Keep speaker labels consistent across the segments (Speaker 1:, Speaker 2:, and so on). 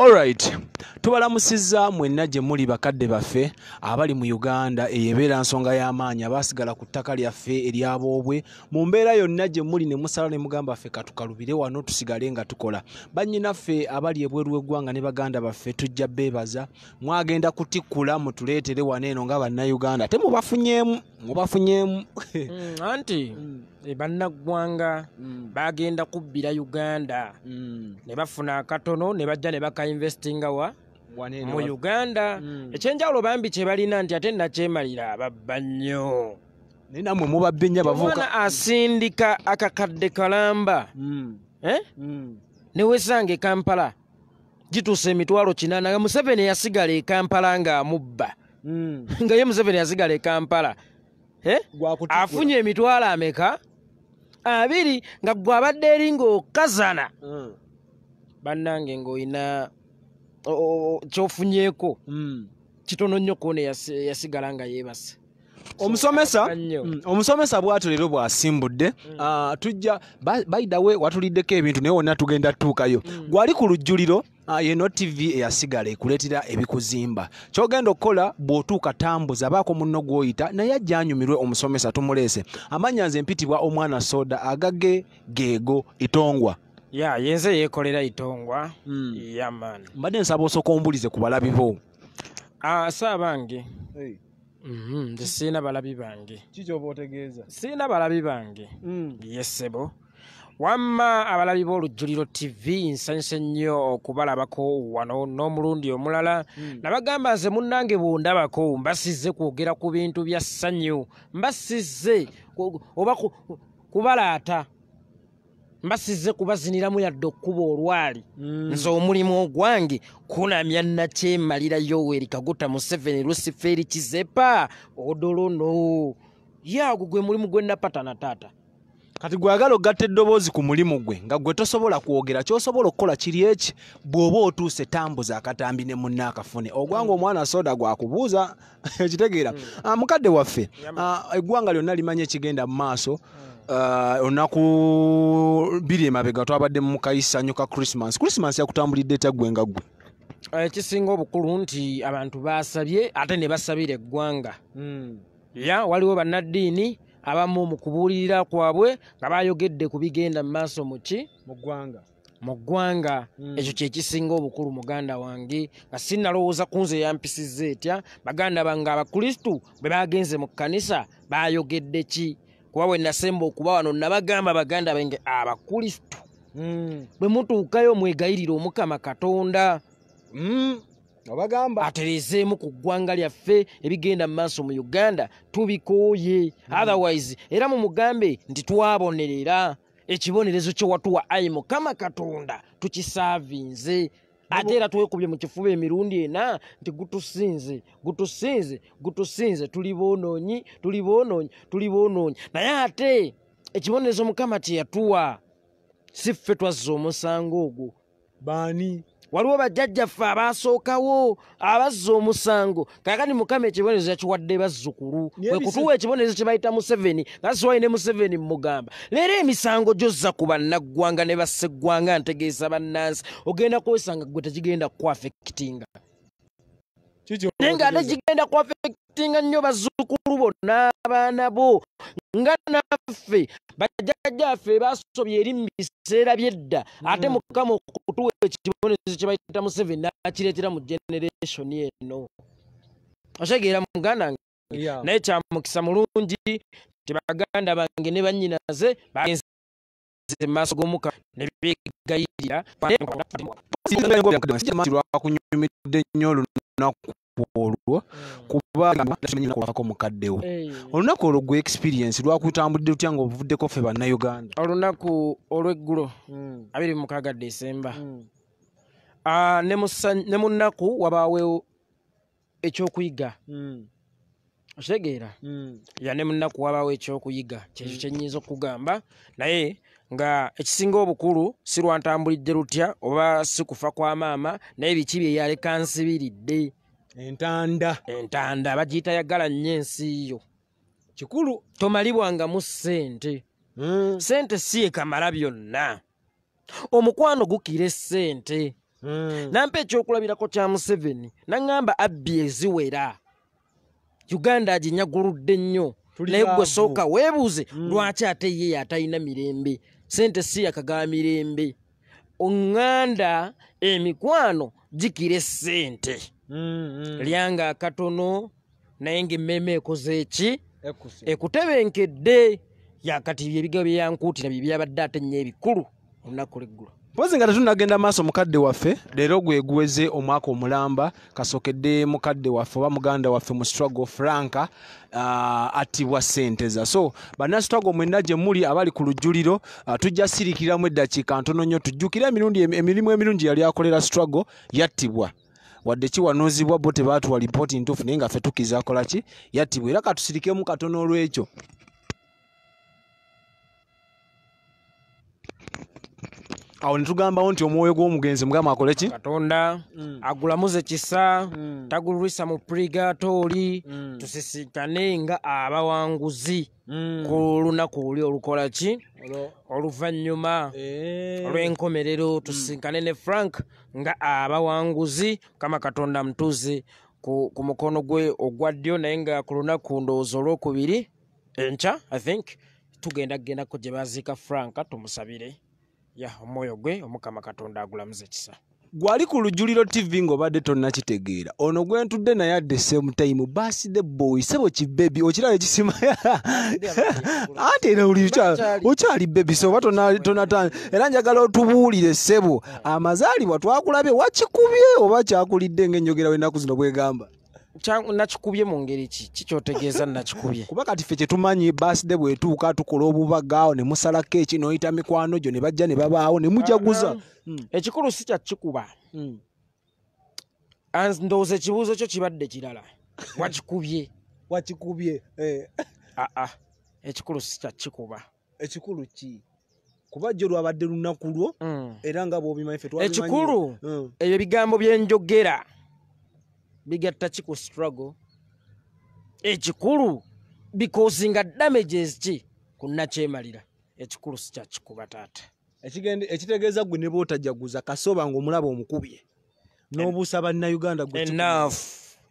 Speaker 1: alright tubalamusizza mwenna gye muli bakadde baffe abali mu uganda eyebeera nsonga y'amaanyi abaasigala ku ttaka lyaffe eryaboobwe mu mbeera yonna gye muli ne musala ne mugamba ffe katukalubire wano tusigale nga tukola bannyinaffe abali ebweru w'eggwanga ne baganda baffe tujja beebaza mwagenda kutikkula mutuleetere wano eno nga bannauganda temubafunyeemu mubafunyeemu mm,
Speaker 2: anti mm. e bannaggwanga mm. bagenda kubbira uganda ne bafuna akatono ne bajja ne bakainvestinga wa mu uganda mm. ekyenjawulo bambi kyebalina nti ate nakyemalira ababba nnyo
Speaker 1: naye nammwe mubabbe nnya bavuka
Speaker 2: asindika akakadde kalamba mm. eh? mm. newesanga ekampala gituusa emitwalo kinana nga museveni yasigala ekampala ng'amubba nga ye museveni yasigala ekampala eh? afunye emitwalo ameka abiri nga gwe abadde eringa okazana bannange ng'oyina kyofunyeeko hmm. kitono nnyo kuona yasigala nga yeebase
Speaker 1: omusomesa hmm, omusomesa bwatyo leero bw'asimbudde hmm. ah, tujja baidawe watuliddeko ebintu naye wonna tugenda tutuukayo gwali ku lujjuliro ah, yeno tv eyasigala ekuleetera ebikuzimba kyogenda okukola bw'otuuka tambuza baako munno gw'oyita naye ajja anyumirwe omusomesa tumuleese amanya nze mpitibwa omwana soda agage geego itongwa
Speaker 2: ya yenze yekolera itongwa
Speaker 1: hmm. yaman mbadde nsaba osooka ombulize ku balabi bo
Speaker 2: ah, saabange mhm, nze siina balabi bange kikyoba otegeeza siina balabi bange hmm. yesebo wamma abalabi b'olujjuliro tv nsanyusa ennyo okubalabako wano n'omulundi omulala hmm. nabagamba nze munnange bwondabako mbasize kwogera ku bintu bya ssanyu mbasize oba kubalaata mba size kubaziniramu yadde okkuba olwali mm. nze omulimu ogwange kunamya nakyemalira yoweri kaguta museveni lusiferi kizepa odolono
Speaker 1: yeago gwe mulimu gwe napata na taata kati gwagala ogatta eddoboozi ku mulimu gwe nga gwe tosobola kwogera kyosobola okukola kiri eki bw'oba otuuse tambuza akatambi ne muna akafune ogwanga mm. omwana soda gwakubuuza ekitegeera mm. ah, mukadde waffe ah, eggwanga lyonna limanya ekigenda mu maaso Eh, olunaku biri emabega twabadde mukaisanyuka christmas christmas yakutambulidde etaggwenga gwe ekisinga eh, obukulu
Speaker 2: nti abantu basabye ate ne basabira eggwanga hmm. ya waliwo bannaddiini abamu mu kubuulirira kwabwe nga bayogedde ku bigenda mu maaso mu ki muggwanga mu ggwanga hmm. ekyo kyekisinga obukulu muganda wange nga sinalowooza kunze eyampisizza etya baganda bange abakristu bwe bagenze mu kkanisa bayogedde ki kuba bwe nasemba okuba wano nabagamba baganda bange abakristu hmm. bwe mutuukayo mwegayirire omukama katonda obagamba hmm. atereezeemu ku ggwanga lyaffe ebigenda mu maaso mu uganda tubikooye hmm. otherwise era mumugambe nti twabonerera ekibonerezo kyewatuwa ai mukama katonda tukisaavinze ate era twekubye mu kifuba emirundi ena nti gutusinze gutusinze gutusinze tuli bononyi tuli bononyi tuli bononyi naye ate ekibonerezo mukama teyatuwa si ffe twazza omusango ogwo baani waliwo bajjajjaffe abaasookawo abazza omusango kakati mukama ekibonerezo yakiwadde bazzukulu wekutuwa ekibonerezo kyebayita museveni ngasiwayi ne museveni mumugamba leero emisango gyozza ku bannaggwanga ne basseggwanga ntegeeza bannansi ogenda kwesanga gwe tekigenda kukwafekitinga naye ng'ate gigenda kwaffetinga nnyo bazzukulu bonna abaana bo nga naffe bajjajjaffe baasobya eri mu biseera by'edda mm. ate mukama okutuwa ekibonerezo kye bayita museveni n'akireetera mu generationi eno osegeera muganange naye kyamukisa mulungi tebaganda bange ne bannyinaze bagenze mu maaso g'omuka ne begayirira
Speaker 1: lwakunyumidde nnyo olunaku olwo mm. kubaako mukaddewo olunaku olwo gwe experience lwakutambudde lutya nga obuvuddeko ffe bannayuganda
Speaker 2: olunaku olweggulo mm. abiri mukaaga decemba mm. ne munaku wabaawe ekyokuyiga okitegeera ya ne munaku wabaawo ekyokuyiga kyekyo kyenyinza okugamba naye nga ekisinga obukulu si lwantambulidde lutya oba sikufa kwa maama naye biki byeyaleka nsibiridde entanda entanda bagiyita yagala nnyo ensi yo kikulu tomalibwangamu ssente mm. sente si ekamala byonna omukwano gukira essente mm. nampa ekyokulabirako kya museveni naŋŋamba abbi eziwera uganda aginyaguludde nnyo naye gwe sooka weebuuze mm. lwaki ate ye atalina mirembe sente si yakagaba mirembe oŋŋanda emikwano gikira essente Mm-hmm. lyanga akatono naye ngaemmeme ekoze eki ekutebenkedde yakatibya ebigabo byeyankuutira bye byabadde ate nnyo ebikulu olunaku lweggulu
Speaker 1: mpozi nga tetunagenda maaso mukadde waffe leero gwe guweze omwaka omulamba kasokedde mukadde waffe oba muganda waffe mu struggle franka uh, atibwa senteza so bannastruggle mwenna gye muli abali ku lujjuliro uh, tujja sirikiramu eddakiika ntono nnyo tujjukira emirundi emirimu emirungi yali akolera struggle yattibwa wadde kiwanuuzibwa bo tebaatuwa lipooti ntuufu naye nga ffe tukizakola ki yattibwa era katusirikemu katono olw'ekyo awo netugambawo nti omwoyo gw'omugenzi mukama akoleki katonda mm. agulamuze kisa mm.
Speaker 2: tagulwisa mu purigatoli mm. tusisinkane nga abawanguzi ku lunaku oli olukola ki oluvanyuma olw'enkomerero eh. tusisinkane ne frank nga abawanguzi mukama katonda mutuuzi ku mukono gwe ogwa ddyo naye nga ku lunaku ndowooza olwokubiri enca i think tugenda kugendako gye baziika franka tumusabire ya omwoyo gwe omukama katonda agulamuza ekisa
Speaker 1: gwali ku lujulirwo tv ng'obadde tonnakitegeera ono gwe ntudde naye adde same time bas the boy sebo kibebi okiraba ekisima ate era oli okyali bebi soba tonatana era njagala otubuulire sebo amazaalibwa twakulabye wakikubye oba kyakulidde ng'enjogera w'ennaku zino bwegamba nakikubye mu ngeri ki kikyotegeeza nakikubye kuba kati ffe kyetumanyi basde bwetuuka tukola obubagaawo ne musalako eki noyita mikwano gyo ne bajja ne babaawo ne mujaguza hmm.
Speaker 2: ekikulu si kyakikuba hmm. ndowooza ekibuuzo
Speaker 1: kyo kibadde kirala wakikubye wakikubye eh. aa ah, ah. ekikulu si kyakikuba ekikulu ki kuba jjo lwabadde lunaku lwo hmm. era nga bwobimanyi ffe ekikulu ebyo bigambo byenjogera
Speaker 2: bigattaki ku struggle ekikulu bicosinga damages ki kunnakyemalira ekikulu sikyakikuba taata
Speaker 1: ekitegeeza gwe ne bootajaguza kasooba ngaomulaba omukubye n'obuusa bannayuganda gwe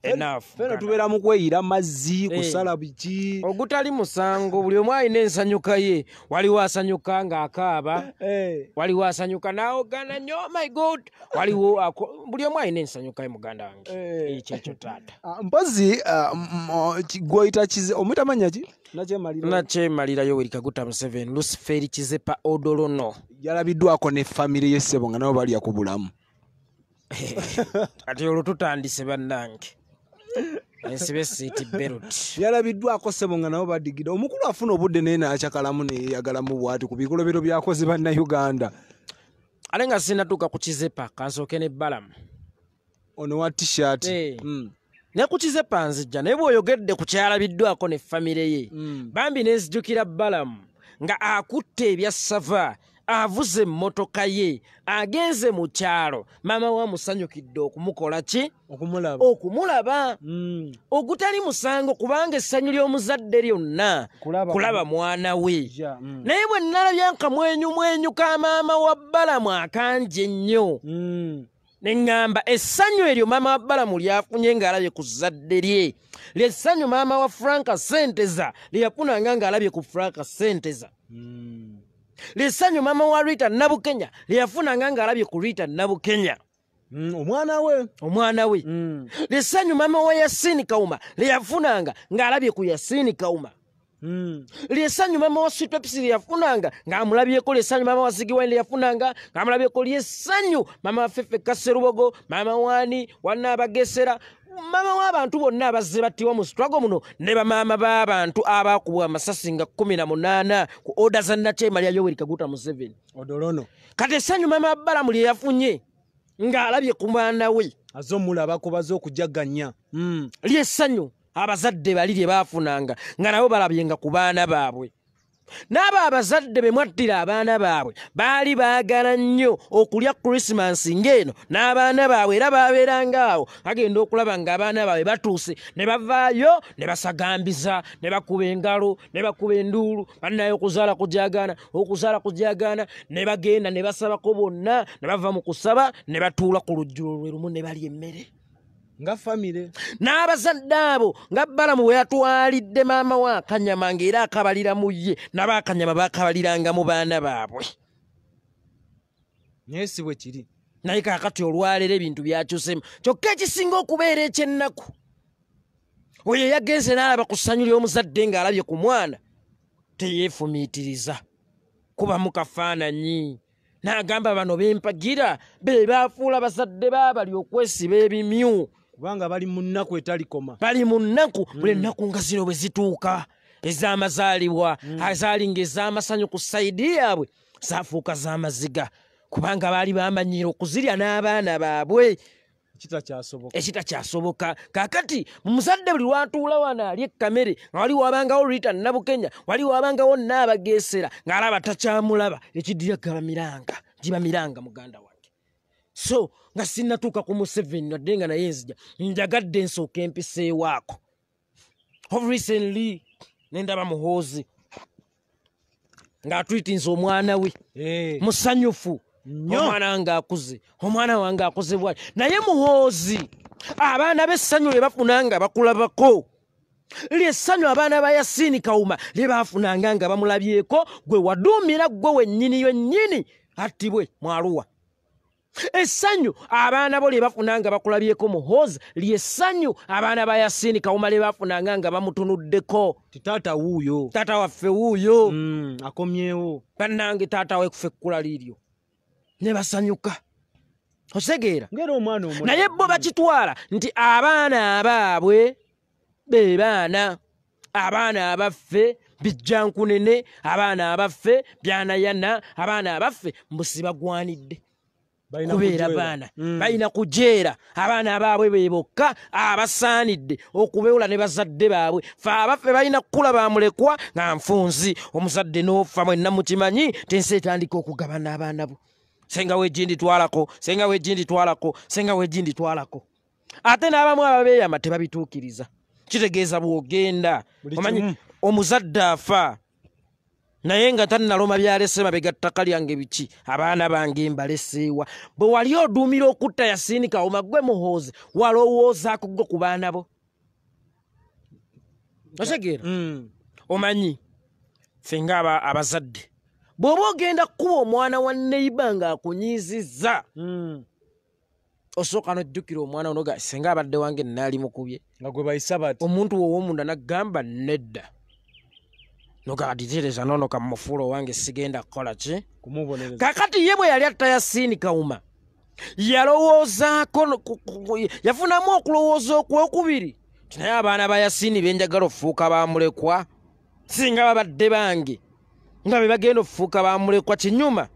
Speaker 1: enafuna tubeera mu kweyira mazzi kusala eh. biki ogutali musango
Speaker 2: buli omu alina ensanyuka ye waliwo asanyuka ng'akaaba eh. waliwo asanyuka n'awogana nyo oh my god waliwo buli omu alina ensanyuka ye muganda wange
Speaker 1: ekyekyo eh. taata ah, mpozi ah, oh, gwoyita omwitamanya ki
Speaker 2: nakyemalirayo werikaguta museven luciferi kizepa odolono
Speaker 1: yalabiddwako ne famiry yessebo nga nabo balya ku bulamu
Speaker 2: ati olwo tutandise bannange ensibe siti berut
Speaker 1: yalabiddwako sebo nga nabo badigida omukulu afuna obudde naye nakyakalamu neyeyagalamu bwati ku bikolobero byakoze bannauganda
Speaker 2: ate nga sinatuuka ku kizepa kansooke nebbalamu ono wa tishat hmm. ne ku kizepa nzijja naye bweoyogedde ku kyalabiddwako ne famire ye hmm. bambi nenzijukira bbalamu nga akutte ebya sava avuze emmotoka ye agenze mu kyalo maama we amusanyukidde okumukola ki okumulaba hmm. ogutali musango kubanga essanyu ly'omuzadde lyonna kulaba mwana we hmm. naye bwe nalabyanka mwenyumwenyu ka maama wa balamu akanje ennyo hmm. neŋŋamba essanyu eryo maama wa balamu lyafunye ng'alabye ku zadde lye lyessanyu maama wa franka senteza lyeyafunanga ng'alabye ku franka senteza lyesanyu maama wa rita nabukenya lyeyafunanga nga alabye ku rita nabukenya mm, omwana we omwana we mm. lyesanyu maama wa yasini kauma lyeyafunanga ngaalabye ku yasini kauma Hmm. lyesanyuma mawasu pepisi lyeyafunanga ngaamulabyeko lyesanyu mama wasigi wani lyeyafunanga ngaamulabyeko lyesanyu mama wafefe kaserubogo mama wani wanaabagesera mama w'abantu bonna abazze battibwa mu sitwago muno ne bamaama b'abantu abaakubwa amasasi nga kkumi na munaana ku oda za nakyema lya yoweri kaguta museveni odolono kati esanyu mama balamu lyeyafunye ng'alabye ku mwana we azeomulaba akubaze okujaganya hmm. lyesanyu mm. abazadde bali lye baafunanga nga nabo balabyenga ku baana baabwe n'abo abazadde be mwattira abaana baabwe baali baagala nnyo okulya kurisimansi ng'eno n'abaana baabwe era baabeeranga awo bagenda okulaba ng'abaana baabwe batuuse ne bavaayo ne basagambiza ne bakuba engalo ne bakuba enduulu bannayo okuzaala kujagaana okuzaala kujagaana ne bagenda ne basabako bonna ne bava mu kusaba ne batuula ku lujjulo lwe lumu ne bali emmere nga famire n'abazadde abo nga balamu we yatwalidde maama we akanyama ng'era akabalira mu ye nabo akanyama baakabaliranga mu baana baabwe naye si bwe kiri naye kaakati olwaleero ebintu byakyusemu kyokka ekisinga okubeera ekyennaku oyo yagenze n'alaba ku ssanyu ly'omuzadde ng'alabye ku mwana teyeefumiitiriza kuba mu kafaananyi n'agamba bano bempagira be baafuula bazadde baabali okwesiba ebimyu kubanga bali mu nnaku etalikoma bali mu nnaku buli ennaku mm. nga ziro bwe zituuka ez'amazaalibwa mm. azaalinga ez'amasanyu ku saidi yaabwe zafuuka z'amaziga kubanga baali bamanyire okuzirya n'abaana baabwe ekita kyasoboka kaakati mumuzadde buli lwatuula wano ali ekkamere nga wali wabangawo lita nabukenya wali wabangawo naabageesera ng'alaba takyamulaba ekidiragaba miranga giba miranga muganda wa so nga sinnatuuka ku museveni nadde nga naye nzija njagadde nsooka empiseewaako ovrisenly nendaba muhoozi ng'atwitinze omwana we eh. musanyufu omwana wange akuze omwana wange akoze bwayo naye muhoozi abaana b'essanyu lye bafunanga bakulabako lyessanyu abaana ba yasini kawuma lye baafunanga nga bamulabyeko gwe wadumira ggwe wennyini yennyini attibwe mwaluwa essanyu abaana bo lye bafuna nga bakulabyeko muhoozi lyessanyu abaana ba yasini kawuma lye bafunanga nga bamutunuddeko titaata wuuyo taata waffe wuuyo hmm, akomyewo bannange taata we kufe ekkula liryo ne basanyuka osegeera ngaera omwana om naye bo bakitwala nti abaana abaabwe be baana abaana abaffe bijjankunene abaana abaffe byanayana abaana abaffe mbusibagwanidde kubeera baana mm. balina kujeera abaana baabwe bebokka abasaanidde okubeewola ne bazadde baabwe fe abaffe balina kukula bamulekwa nga nfunzi omuzadde n'ofa mwenna mukimanyi tensi etandika okugabana abaana bo senga weejindi twalako senga weejindi twalako senga weejindi twalako ate n'abamu ababeeyama tebabituukiriza kitegeeza bwogenda omanyi omuzadde afa naye nga tannaloma byalese mabega ttaka lyange biki abaana bange mbaleseewa bwe wali oduumira okutta yasini kawuma gwe muhoozi walowoozaako gwe ku baana bo osegeera mm. omanyi fenga aba abazadde bw'oba ogenda kukuba omwana wa neiba ngaakunyiizizza mm. osooka nojjukira omwana unoga senga abadde wange naali mukubye omuntu wowomunda naggamba nedda nogaditereza nono kamufulo wange sigenda kukola ki kakati ye bwe yali attayasini kauma yalowoozaako yafunamu okulowooza okwokubiri tinaye abaana ba yasini benjagala ofuuka bamulekwa singa babadde bange nga be bagenda ofuuka bamulekwa kinyuma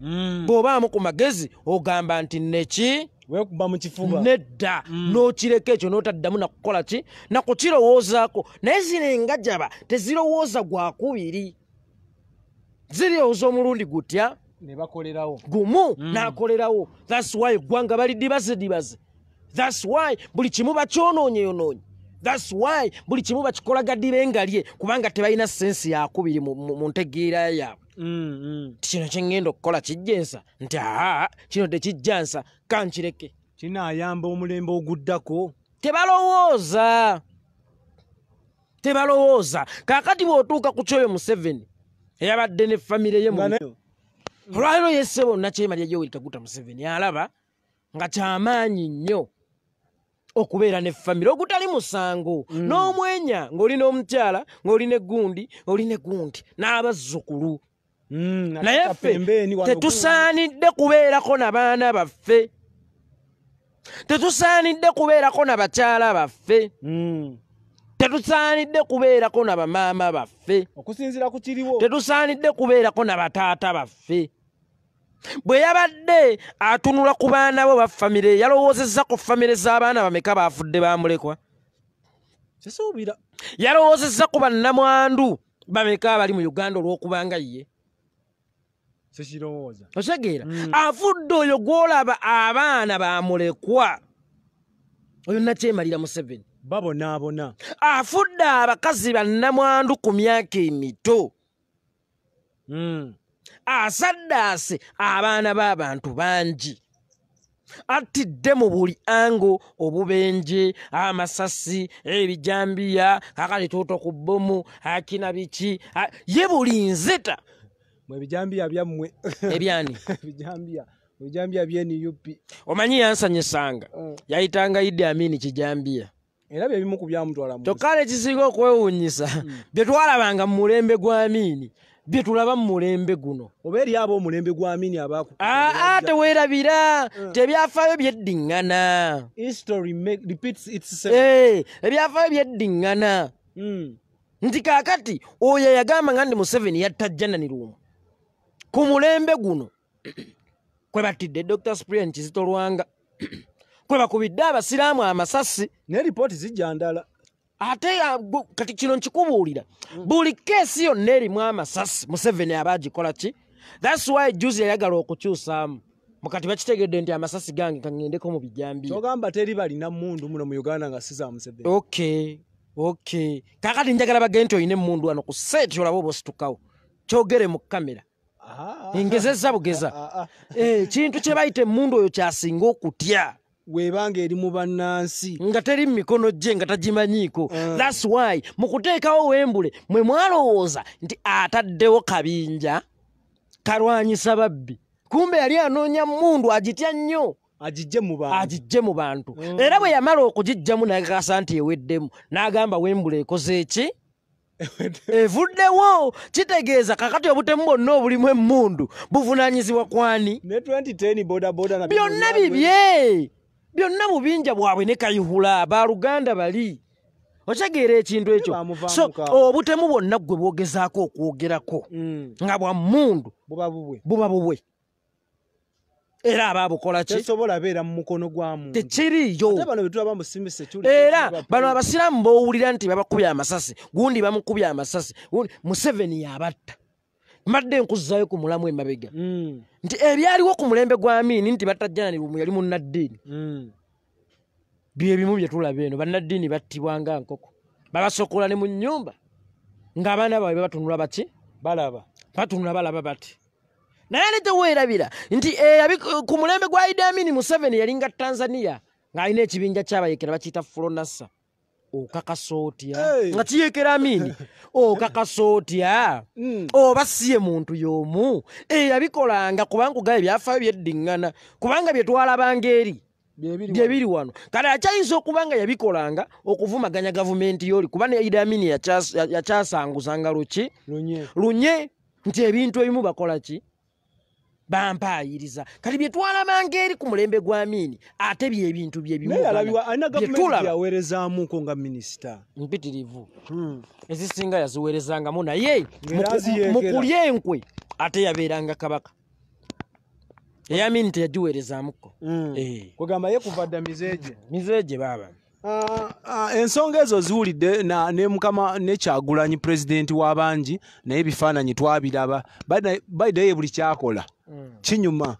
Speaker 2: mm. bw'obaamu ku magezi ogamba nti neki weekuba mukifuba nedda mm. nokireka ekyo notaddamu nakukola ki nakukirowoozaako naye zino engajaba tezirowooza gwakubiri zirowooza omulundi gutya
Speaker 1: nebakolerawo
Speaker 2: gumu mm. nakolerawo thats why eggwanga bali dibaze dibaze thats why buli kimu bakyonoonyeyonoonyi thats why buli kimu bakikolagadibe nga lye kubanga tebalina sensi yakubiri mu ntegeera yaabwe Mm-hmm. kino kyengenda okukola kijja ensa nti aa kino tekijja nsa kankireke kinaayamba omulembe oguddako tebalowooza tebalowooza kakati bwotuuka ku kyoyo museveni eyabadde ne famire ye olwaliro yesebo nakyemalya yoweri kaguta museveni alaba nga kyamaanyi nnyo okubeera ne famire ogutali musango mm. n'omwenya ng'olina omukyala ng'olina egundi olina egundi n'abazzukulu Mm, naye ffe tetusaanidde kubeerako na baana baffe tetusaanidde kubeerako na bakyala baffe mm. tetusaanidde kubeerako na bamaama baffe tetusaanidde kubeerako na bataata baffe bwe yabadde atunula ku baana bo bafamire yalowoozezza ku famire z'abaana bameka baafudde bamulekwa yalowoozezza ku bannamwandu bameka abali mu uganda olw'okubanga ye sikirowooza okitegeera mm. avudde oyo gwolaba abaana bamulekwa oyo nakyemalira museveni babonaabona afudde abakazi bannamwandu ku myaka emito mm. asaddaase abaana b'abantu bangi atidde mu buli ango obubenje amasasi ebijambiya kakale toto ku bbomu akina biki ye buli nzeta mwebijambia byammwe ebyani
Speaker 1: bijambia eh, bijambia byeni yupi
Speaker 2: omanyi yansanyisanga mm. yayitanga idi amini kijambia
Speaker 1: erabya ebimu ku byamutwala mu kyokka ne kisinga okwewuunyisa
Speaker 2: mm. byetwalabanga mu mulembe gwa amini byetulaba mu mulembe guno oba eri aba omulembe gwa amini abaku aa ah, ah, teweerabira mm. tebyafaayo byeddiŋŋana eh, ebyafaayo byeddiŋŋana mm. nti kaakati oyo yagamba nga ndi museveni yatta jjananirumu ku mulembe guno kwe battidde dr spren kizito lwanga kwe bakubidde abasiraamu amasasi naye ripooti zijjandala ate ah, kati kino nkikubuulira buli keesi yonna erimu amasasi museveni aba agikola ki thats why jusi yayagala okukyusaamu mukati bakitegedde nti amasasi gange kangendeko mu bijambiogamba
Speaker 1: teri balina mundu muno mu uganda nga
Speaker 2: siza museveni ok ok kakati njagala bagee nti oyina emundu wano ku seeti olaba obasitukawo kyogere mu kamera Ah, ah, ngezezza ah, bugeza eh, kintu kye bayita emundu oyo kyasinga okutya webanga eri mu bannansi nga teri mu mikono gye nga tagimanyiiko thats why mu kuteekawo wembule mwe mwalowooza nti ataddewo kabinja kalwanyisa babbi kumbe yali anoonya mundu agitya nnyo agijje mu bantu mm. era bwe yamala okugijjamu nagakasa nti eweddemu n'agamba wembule ekozeeki evuddewo eh, kitegeeza kakati obutemu bwonna obulimu emmundu buvunaanyizibwa kwani byonna bibye byonna bubinja bwabwe ne kayihula baluganda bali okyegeera ekintu ekyo so obutemu bwonna gwe bwogezaako
Speaker 1: okwogerako mm. nga bwa mmundu buba bubwe era ababukola kiera
Speaker 2: bano abasiraamu bowulira nti babakubye amasasi gundi bamukubye amasasi museveni yabatta mbadde nkuzzayo ku mulamu emabega hmm. nti ebyaliwo ku mulembe gwa miini nti batajanani omu yali munaddiini hmm. byebimu byetulaba eno bannaddiini battibwanga nkoko babasokola ne mu nyumba ng'abaana baabwe bebatunula baki balaba batunula balaba bati naye ale teweerabira nti eh, ku mulembe gwa idamini museveni yalinga tanzania ng'alina ekibinja kyabayekera bakiyita fulonasa okakasa otya nga kiyekera amini okakasa otya
Speaker 1: mm. oba
Speaker 2: siye muntu y'omu eyabikolanga eh, kubanga ogabe byafaayo byeddiŋŋana kubanga byetwalabanga eri byebiri wano kale akyayinza okubanga yabikolanga okuvumaganya gavumenti yoli kuba neidamini yakyasanguzanga luki lunye nti ebintu ebimu bakola ki bampayiriza kati byetwalabanga eri ku mulembe gwa miini ate byebintu byebyawerezamuko
Speaker 1: nga minisita mpitirivu hmm.
Speaker 2: ezisinga yaziwerezangamu naye mu kulya enkwe ate yabeeranga kabaka eyamini teyagiwerezamuko hmm. eh. kwegamba ye kuva dda mizeje mizeje baba
Speaker 1: ah, ah, ensonga ezo ziwulidde nemukama nekyagulanyi pulezidenti w'abangi naye ebifaananyi twabiraba baideye buli kyakola Hmm. kinyuma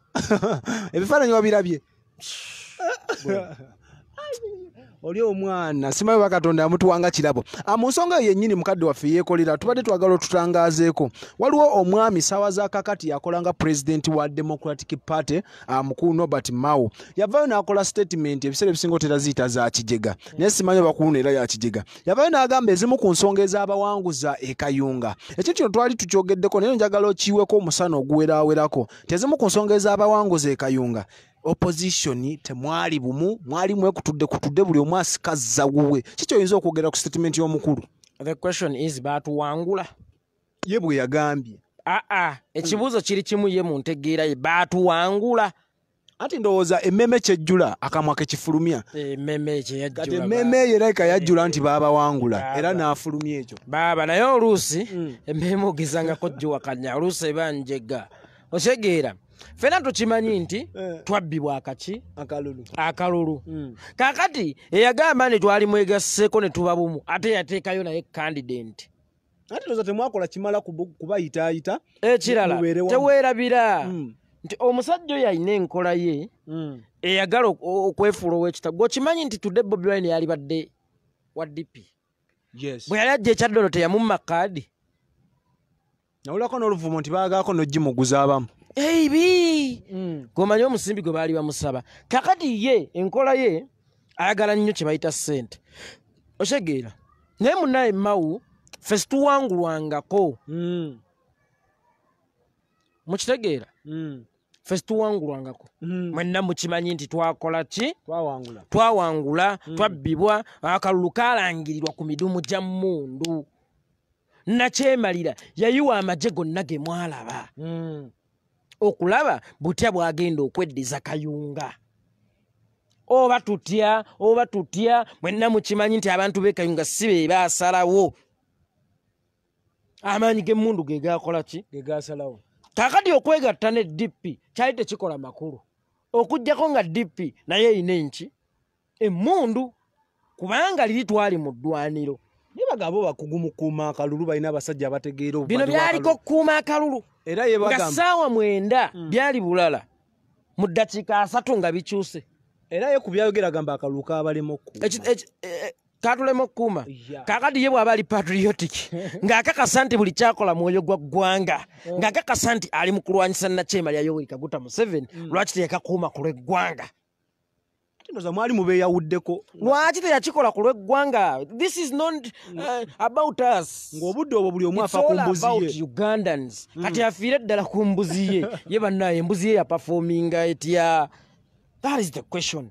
Speaker 1: ebifaananyi wabirabye oli omwana simanyi oba katonda yamutuwanga kirabo ah, mu nsonga eyo yennyini mukadde waffe yeekolera tubadde twagala otutangaazeeko waliwo omwami sawa za kakati yakolanga purezidenti wa democratic party ah, mukulu nobert mao yavaayo n'akola statement ebiseera ebisinga otera ziyita za kijega naye simanyi obakulu neera ya kijega yavaayo n'agamba ezimu ku nsonga ez'abawanguza ekayunga ekintu kino twali tukyogeddeko naye njagala okiiweko omusana oguwerawerako tezimu ku nsonga ez'abawanguza ekayunga opozisioni temwali bumu mwali mwekutudde kutudde buli omu asikaza wuwe kikyo oyinza okwogera ku statement y'omukulu the question is baatuwangula
Speaker 2: ye bwe yagambye aa ekibuuzo kiri kimu ye muntegeera ye baatuwangula
Speaker 1: ati ndowooza emmeme kyejjula akamwa kekifulumya
Speaker 2: ati emmeme
Speaker 1: eyo erayika yajjula nti baabawangula
Speaker 2: era n'afulumya ekyo baaba naye oluusi hmm. emmeme ogezangako jjuwakanya oluusi eba njega okyegeera fena tukimanyi nti eh. twabbibwa akaki akalulu hmm. kakati eyagamba ni twali mwegaseko ne tuba bumu ate yateekayo naye kandident
Speaker 1: ati loza temwakola kimala kubayitaayita ekirala eh, teweerabira hmm. nti omusajja oyo alina
Speaker 2: enkola ye hmm. eyagala okwefuula owekita gweokimanyi nti tudde bobi wine yali badde wa dp
Speaker 1: bwe yali ajja ekyaddolo teyamumakaadi nawulako n'oluvumo nti baagaako n'ojgimuguza abamu eibi mm. gwomanyi
Speaker 2: omusimbi gwe baali bamusaba kakati ye enkola ye ayagala nnyo kyebayita sente okyegeera naye munaye mawu fe situwangulwangako mm. mukitegeera mm. fe situwangulwangako mwenna mukimanyi nti twakola ki twawangula twabbibwa akalulu kalangirirwa ku midumu gya mundu nakyemalira yayiwa amaje gonna gemwalaba okulaba butya bwagenda okweddiza kayunga oba tutya oba tutya mwenna mukimanyi nti abantu bekayunga si bebasalawo amaanyi gemundu gegakolaki gegasalawo kakati okwegatta ne dp kyali tekikola makulu okugjako nga dp naye eyina enki emundu kubanga
Speaker 1: liri twali mu ddwaniro naye bagaba bakugu mu kkuuma akalulu balina abasajja abategeera bino byaliko okkuuma akalulu era yesaawa mwenda
Speaker 2: hmm. byali bulala mu ddakiika asatu nga bikyuse era ye ku byayogera gamba akalulu kabalemu katulemu okukuuma kakati e- e- ye bwaba ali patriotic ng'akakasa nti buli kyakola mwoyo gwa ggwanga hmm. ng'akakasa nti ali mu kulwanyisa nnakyema lya yoweri kaguta mu seven hmm. lwaki teyakakuuma ku lw'eggwanga ndoza mwali mubeyawuddeko lwaki teyakikola ku lweggwanga this is not uh, about us ng'obudde obwo buli omwafa kumbuziyeugandans mm. kati afiire ddala ku mbuzi ye ye bannaye embuzi ye yapafoominga etya that is the question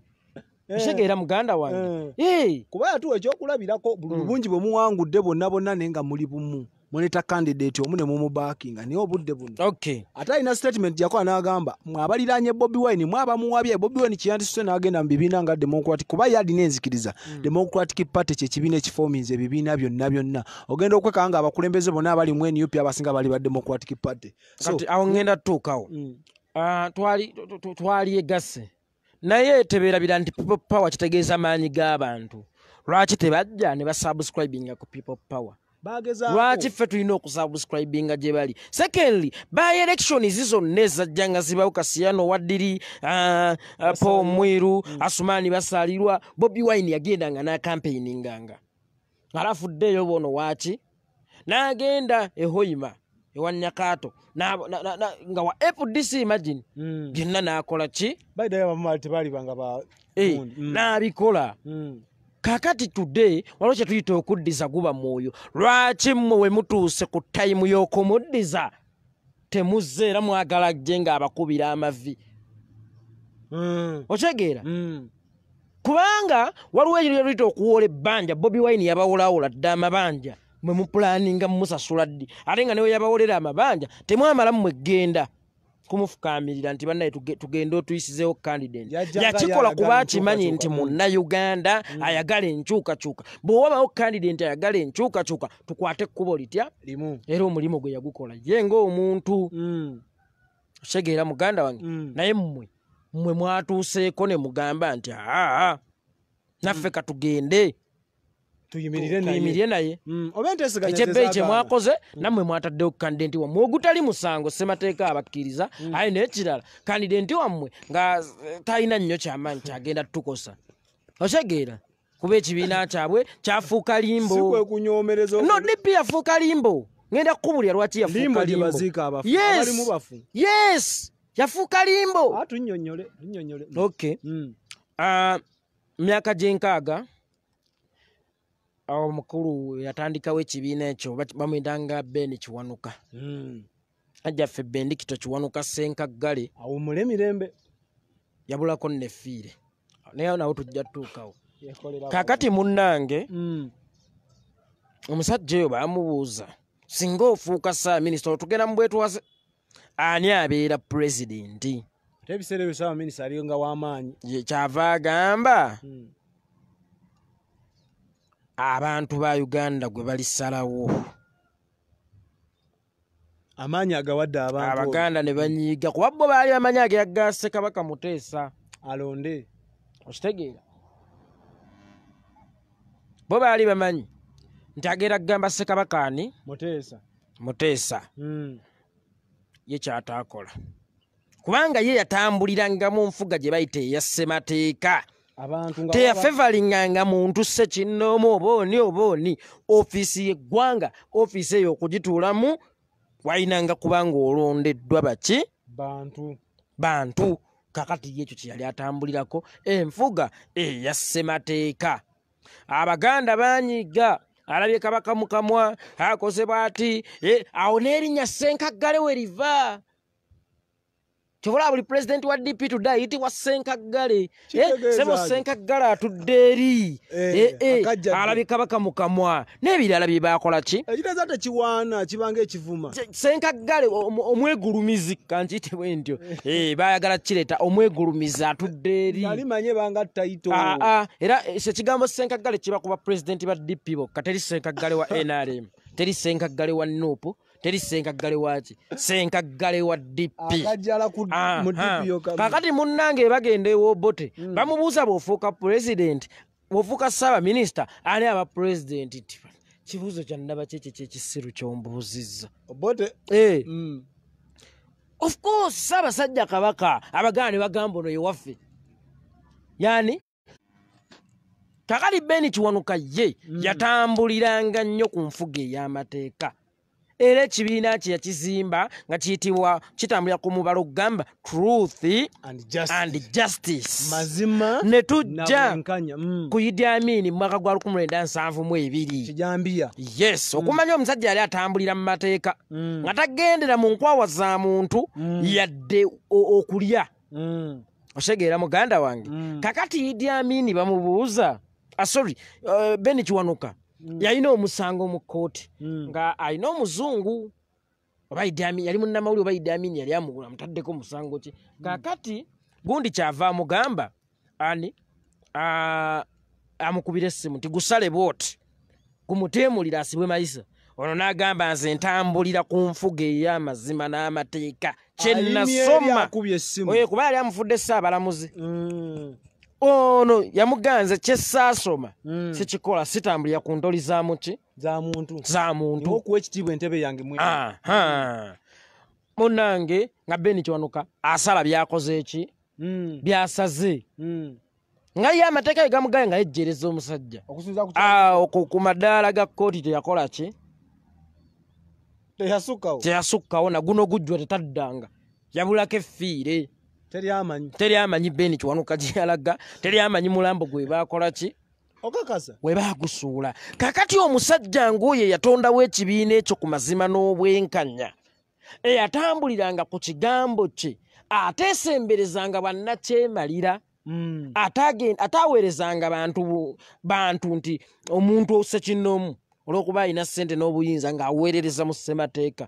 Speaker 2: ekegeera eh. muganda wange
Speaker 1: eh. kuba yatuwa ekyokulabirako bulibubungi hmm. bwemuwangudde bonna bonna naye nga muli bumu muleta kandidati omu ne mumubakinga naye obudde buno okay. ate alina statement yakola n'agamba mwabaliranye bobi wine mwabamuwabye bobi wine kiyandisuse n'agenda mu bibiina nga democratic kuba ye alina enzikiriza mm. democratic party kyekibiina ekifominze ebibiina byonna byonna ogenda okwekaa nga abakulembeze bonna abali mu nup abasinga bali ba democratic party so, kati awo ngenda tutuukawo
Speaker 2: mm. uh, twali, twali egase naye tebeerabira nti people power kitegeeza maanyi g'abantu lwaki tebajja ne basubscribinga ku people power lwaki ffe tulina okusabusikribinga gye bali secondly by elections zonna ezajja nga zibawo kasiyano waddiri ah, ah, paul mwiru mm. asumani basalirwa bobi wine yagendanga nakampeyininganga alafuddeeyo bono waaki nagenda ehoima ewa nyakaato nga wa fdc imagine byonna mm. nakola ki eh, mm. nabikola kakati tude waliwo kyetuyita okuddiza guba mwoyo lwaki mmwe we mutuuse ku tayimu y'okumuddiza temuzze era mwagala jje ng'abakubira amavi hmm. okyegeera hmm. kubanga waliwo ekiryo tuyita okuwola ebbanja bobi wine yabawulawula dde amabanja mwe mupulaninga mumusasula ddi ate nga newe yabawolera amabanja temwamala mmwe genda kumufukamirira nti banaye tugende otuyisizeho kandidenti yakikola kuba akimanyi nti munna uganda mm. ayagala enkyukakyuka bweowabawo kandidenti ayagala enkyukakyuka tukwate ekkubo litya era omulimu gwe yagukola ye ngaomuntu mm. okitegeera muganda wange mm. naye mmwe mmwe mwatuuseeko nemugamba nti aa naffe katugende tuyimirire naye
Speaker 1: mm, ekyebbeeyi kyemwakoze
Speaker 2: mm. nammwe mwataddeo okukandide nti wammwe ogutali musango ssemateeka abakkiriza mm. aye nekirala kandide nti wammwe nga eh, talina nnyo kyamaanyi kyagenda tukosa okyegeera kuba ekibiina kyabwe kyafuuka
Speaker 1: limbonebbi
Speaker 2: yafuuka limbo ŋenda kukubulya lwaki yafuyes yafuuka limbo ah, okay ah, myaka gyenkaaga omukulu yatandikawo ekibiina ekyo bamwyitanga ben kiwanuka hmm. ajjaffe bendikito kiwanuka senkaggale awumule mirembe yabulako nefiire naye nawo tujja tutuukawo kakati munnange hmm. omusajja oyo bamubuuza singa ofuuka saa minisita otugenda mu bwetwaze ani abeera pulezidenti ebiseera ebyo saa minisita aliyo nga wamaanyi kyava agamba hmm. abantu ba uganda gwe balisalawo amaanyi agawadde abantabaganda ne banyiiga kuba bo baali amanyi ago yagase kabaka muteesa alonde okitegeera bo baali bamanyi nti agera kugamba sekabaka ani muteesa muteesa hmm. ye kyataakola kubanga ye yatambulirangamu nfuga gye bayita eyassemateeka teyafe valinganga muntu sekinoomu oba oni oba oni ofiisi yeggwanga ofiisi eyo okugituulamu walinanga kuba ngaolondeddwa baki
Speaker 1: bantu,
Speaker 2: bantu. kakati yekyo kyeyali atambulirako enfuga eya ssemateeka abaganda banyiga alabye kabaka mukamwa akosebwa ati e, awo n'erinnya ssenkaggale we riva kyobola buli pulezidenti wa dp tudde ayitibwa senkaggale eh, sebo senkaggale atudde eri eh, eh, alabye kabaka mukamwa n'ebirala bye bakola ki ekitaza tekiwaana kibanga ekivuma senkaggale omwegulumizi kankiyite bwe ntyo bayagala kireta omwegulumizi atudde erialimanye
Speaker 1: banga tayito ah, ah,
Speaker 2: era ekigambo senkaggale kiba kuba pulezidenti ba dp bokka teri senkaggale wa nrm teri senkaggale wa nopu teri senkaggale waki senkaggale wa dpkakati ah, ah. munnange bagendewo bote mm. bamubuusa bwofuuka puresidenti wofuuka saabaminisita ani aba puresidenti kibuuzo kyandaba kyekyekyekisiru kyombuuzizza eh. hmm. of course saabasajja kabaka abagana ne bagamba ono yewaffe yani kakali beni kiwanuka ye mm. yatambuliranga nnyo ku nfuga ey'amateeka era ekibiina kye yakizimba nga kiyitibwa kitambulira ku mubala okugamba truth and justice mazima ne tujja mm. ku idi amini mu mwaka gwa 1972 yes mm. okumanya omusajja yali atambulira mu mateeka mm. nga tagendera mu nkwawa za muntu yadde okulya osegeera muganda wange kakati idi amini bamubuuza asori ah, uh, benikiwanuka Mm. yalina omusango mu kkooti mm. nga alina omuzungu yali munnamawulire oba idamini yali amugula mutaddeko musango ki mm. kaakati gundi kyava amugamba ani amukubira essimu nti gusale bwoti gumutemulira asibwe mayisa ono n'agamba nze ntambulira ku nfuga ey'amazima n'amateeka kyenasoma kuba yali amufudde ssaabalamuzi ono yamuganze kyesaasoma mm. sikikola sitambulira ku ndoli zamuki zamuntu zamuntuokuwaekitibwaentebe yange munange nga beni kiwanuka asala byakoze eki mm. byasaze mm. nga ye amateeka yegamugaya nga yejjereza omusajja ku madaala ga kooti teyakola ki teyasukkawo naguno gujjwa tetaddanga yabulako efiire teri amanyi teri amanyi beni kiwanuka gyeyalaga teri amanyi mulambo gwe bakolaki
Speaker 1: okakasa we
Speaker 2: bagusuula kakati omusajja ngaoyo yatondawo ekibiina ekyo ku mazima n'obwenkanya eyatambuliranga ku kigambo kye ateesemberezanga bannakyemalira hmm. ataaweerezanga bantu bantu nti omuntu osekinomu olw'okuba alina ssente n'obuyinza ng'aweerereza mu ssemateeka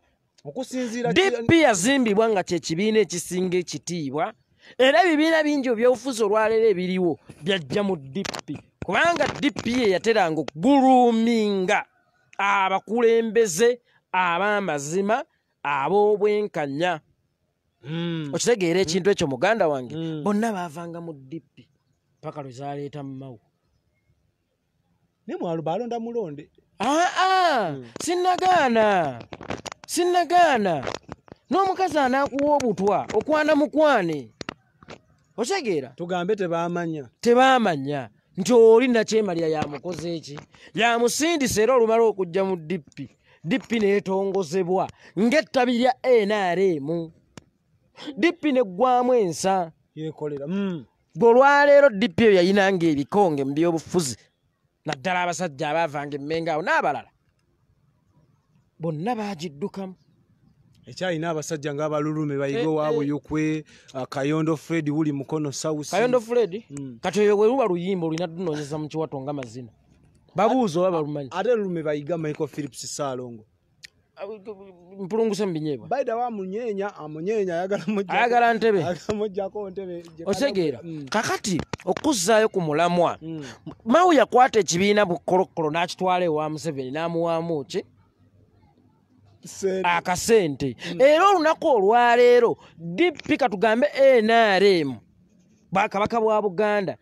Speaker 1: okusinziradp
Speaker 2: yazimbibwa nga kyekibiina ekisinga ekitiibwa era ebibiina bingi ebyobufuzi olwaleero ebiriwo byajja mu dp kubanga dp yeyateranga okugulumminga abakulembeze ab'amazima ab'obwenkanya hmm. okitegeera ekintu ekyo muganda wange hmm. bonna baavanga mu dp paka lwe zaleeta mumawu nemwalo balonda mulonde aa ah, ah, hmm. sinagaana sinagaana n'omukazi anaakuwa obutwa okwana mukwane okyegeera tugambe tebaamanya tebaamanya nti oli nakyemalira yamukoze eki yamusindisa era olumala okujja mu dippi dippi netongozebwa ngaettabi lya nrm dippi neggwamu ensa gweolwaleero mm. dippi eyo yayinanga ebikonge mu byobufuzi naddala abasajja abaavanga emmengaawo n'abalala
Speaker 1: bonna bagiddukamu ekyalina abasajja ngaabalulume bayige owaabuyukwe uh, kayondo fred wuli mukono sous kayondo fred mm. kati oyo weluba luyimba olina tunonyeza mukiwato nga mazina babuuza oba balumanyi ate lulume bayiga michael philips saalongo mpulunguse mubinyeebwa baida wamunyeenya amunyeenya ayagala ntebe otegeera
Speaker 2: mm. kakati okuzaayo ku mulamwa mm. mawu yakwata ekibiina bukolokolo n'akitwala ewa museveni n'amuwaamu ki akasente mm. era olunaku olwaleero dipika tugambe nrm bakabaka bwa buganda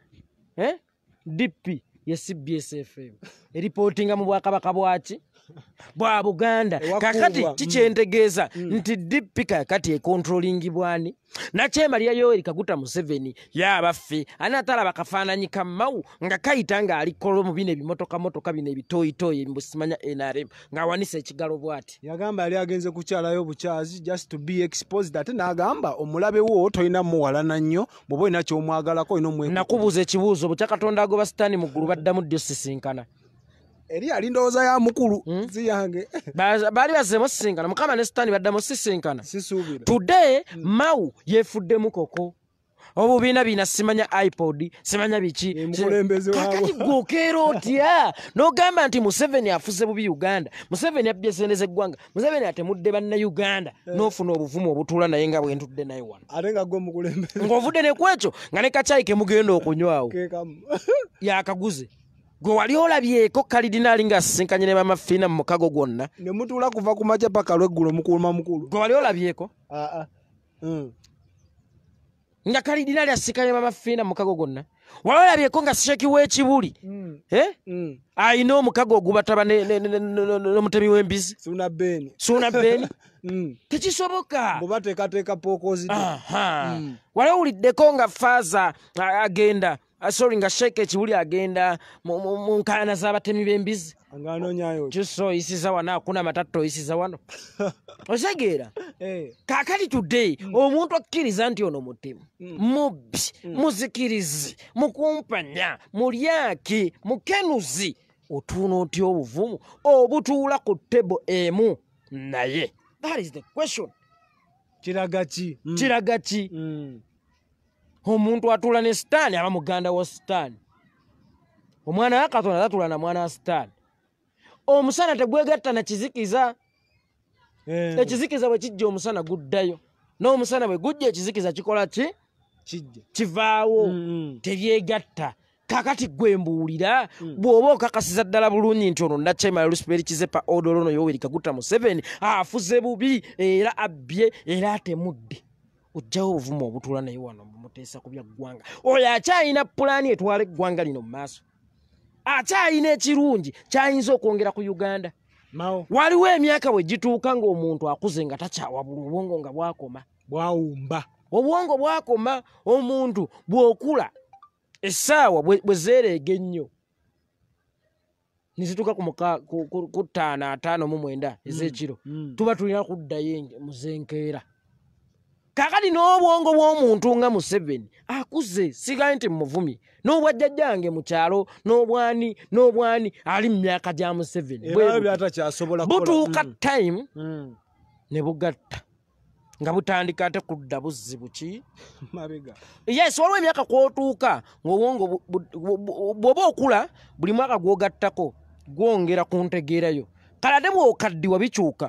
Speaker 2: eh? dipi ye cbsfm eripotinga mu bwakabaka bwaki bwa buganda kakati mm. kikyentegeeza mm. nti dipi kakati ekontrolingibwani nakyemalira yoeri kaguta museveni yabaffe ani atalaba kafaananyi ka mawu nga kayita ngaali kolomu bino ebimotokamotoka bino ebitoyitoyi mbusimanya
Speaker 1: nrm ng'awanisa ekigalo bw'ati
Speaker 2: yagamba yali agenze kukyalayo
Speaker 1: obukyazi just to be exposed ate n'agamba omulabe wo tolina muwalana nnyo bw'oba olina kyomwagalako olina omwe nakubuuza ekibuuzo bukya katonda agoba sitaani mu ggulu baddamu diosisinkana
Speaker 2: eri ali ndowooza ya mukulu ziyange hmm? baali bazemu sisinkana mukama ne sitaani baddamu sisinkana tude hmm. mawu yefudde mukoko obubiina biina simanya ipod simanya biki gokeera otya nogamba nti museveni afuze bubi uganda museveni abbye esendeza eggwanga museveni atemudde banna uganda eh. nofuna obuvumu obutuula naye nga bwentudde naye wano ngaovudde nekwekyo nga nekacayi kemugenda okunywawo yakaguze gwe wali olabyeko kalidinaali ngaasisinkanye ne bamafiina mu mukago gwonna
Speaker 1: ne mutuula kuva ku maca paka lweggulo mukuluma mukulu gwe wali olabyeko ah, ah. Hmm. nga kalidinaali
Speaker 2: asisinkanye bamafiina mu mukago gwonna wali olabyeko nga sisheki w'ekibuli hmm. eh? hmm. ayina omukago ogubataba n'omutemi w'embizi suna beeni tekisobokaobatekateeka pokozi wali owuliddeko nga faaza agenda Ah, sorry nga sheik ekiwuli agenda mu nkaana z'abatemi b'embizi kiso oyisiza wano akuna matatta oyisiza wano otegeera eh. kaakali today mm. omuntu akkiriza nti ono mutimu mm. mubbi mm. muzikirizi mukumpanya mulyaki mukenuzi otuuna otya obuvumu obutuula ku tebo emu naye that is the question kiraga ki omuntu atuula ne sitaani aba muganda wa sitaani omwana wa katonda tatuula na mwana wa sitaani omusana tegwegatta na kizikiza
Speaker 1: eh. ekizikiza
Speaker 2: bwe kijja omusana guddayo n'omusana bwe gujja ekizikiza kikola ki kivaawo tebyegatta kakati gwembuulira mm. bw'oba okakasiza ddala bulungi nti ono nakyemala lusiperi kizepa odolonoyoweri kaguta mu seven afuze bubi era abbye era atemudde ojjawo obuvuma obutula naye wano mumuteesa ku byaggwanga oyo akyayina pulaani etwala eggwanga lino mumaaso akyayina ekirungi kyayinza okwongera ku uganda waliwo emyaka bwe gituuka ngaomuntu akuze nga takyawabula obwongo nga bwakoma bwawumba obwongo bwakoma omuntu bwokula essaawa bwe zeerege ennyo nezituuka ku ttaano ataano mu mwenda ez'ekiro mm, mm. tuba tulina kuddayo muzenkeera kakati n'obwongo bw'omuntu nga museveni akuze sigaye nti muvumi n'obwajjajjange mu kyalo n'obwani n'obwani ali mu myaka gya museveni butuuka mm. time mm. ne bugatta nga butandika te kudda buzibu ki yes waliwo emyaka kwotuuka ng'obwongo bw'oba okula buli mwaka gwogattako gwongera ku ntegeerayo kalate bw'okaddiwa bikyuka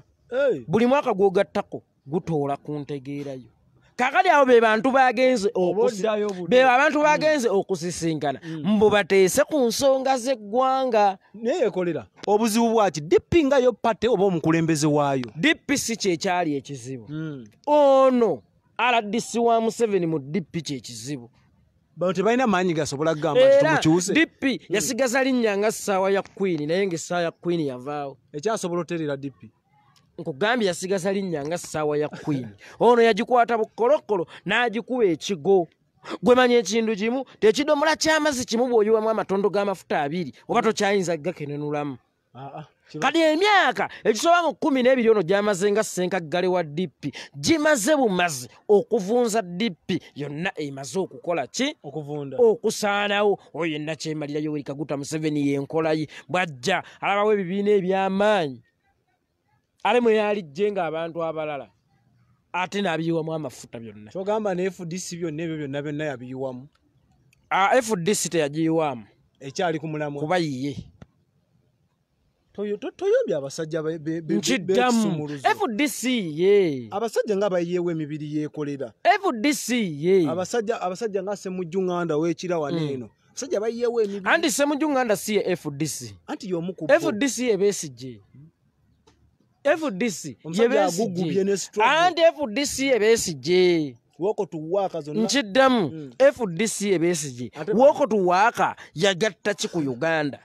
Speaker 2: buli mwaka gwogattako hey. gutoola ku ntegeerayo kakali abo be bantu bagenze be abantu mm. bagenze okusisinkana mm. mbu bateese ku nsonga zeggwanga nayekolera obuzibu bwaki dippi ngayo pate oba omukulembeze waayo dippi si kyekyali ekizibu mm. ono aladisi wa museveni mu dippi kyekizibu tebalina maanyi gasobola kugambadippi yasigaza linnya nga ssaawa ya queen naye ngaessaawa ya queen yavaawo ekyasobola oterera dippi nkugambye yasigaza linnya nga ssaawa ya kwini ono yagikwata bukolokolo n'agikuba ekigo gwe manya ekintu kimu tekidomola kyamazzi kimu bw'oyiwamu amatondo g'amafuta abiri oba tokyayinza gakenenulamu ah, ah, kati emyaka ekisoba mu kumi n'ebiri ono gyamaze nga ssenkaggale wa dippi gimaze bumazi okuvunza dippi yonna emaze okukola ki okusaanawo oyo yenna kyemalirayo werikaguta museveni yenkolaye bw'ajja alabawo ebibiina eby'amaanyi ale mwe yali jjenga abantu
Speaker 1: abalala ate nabiyiwamu amafuta byonna kyogamba ne fdc byonna ebyo byonna byonna yabiyiwamu fdc teyagiyiwamu ekyali ku mulamwa kuba yiye toyobya abasajja nkiddamufdc ye abasajja nga bayiyewo emibiri yekolera fdc ye abasajja nga semujuŋanda wekirawaneeno hmm. abasajja bayiyewo emibiri andi semujuŋanda si ye fdc anti
Speaker 2: yomukufdc ebesije fdcand fdc ebesije nkiddamu hmm. fdc ebesije wokotuwaaka yagatta ki ku uganda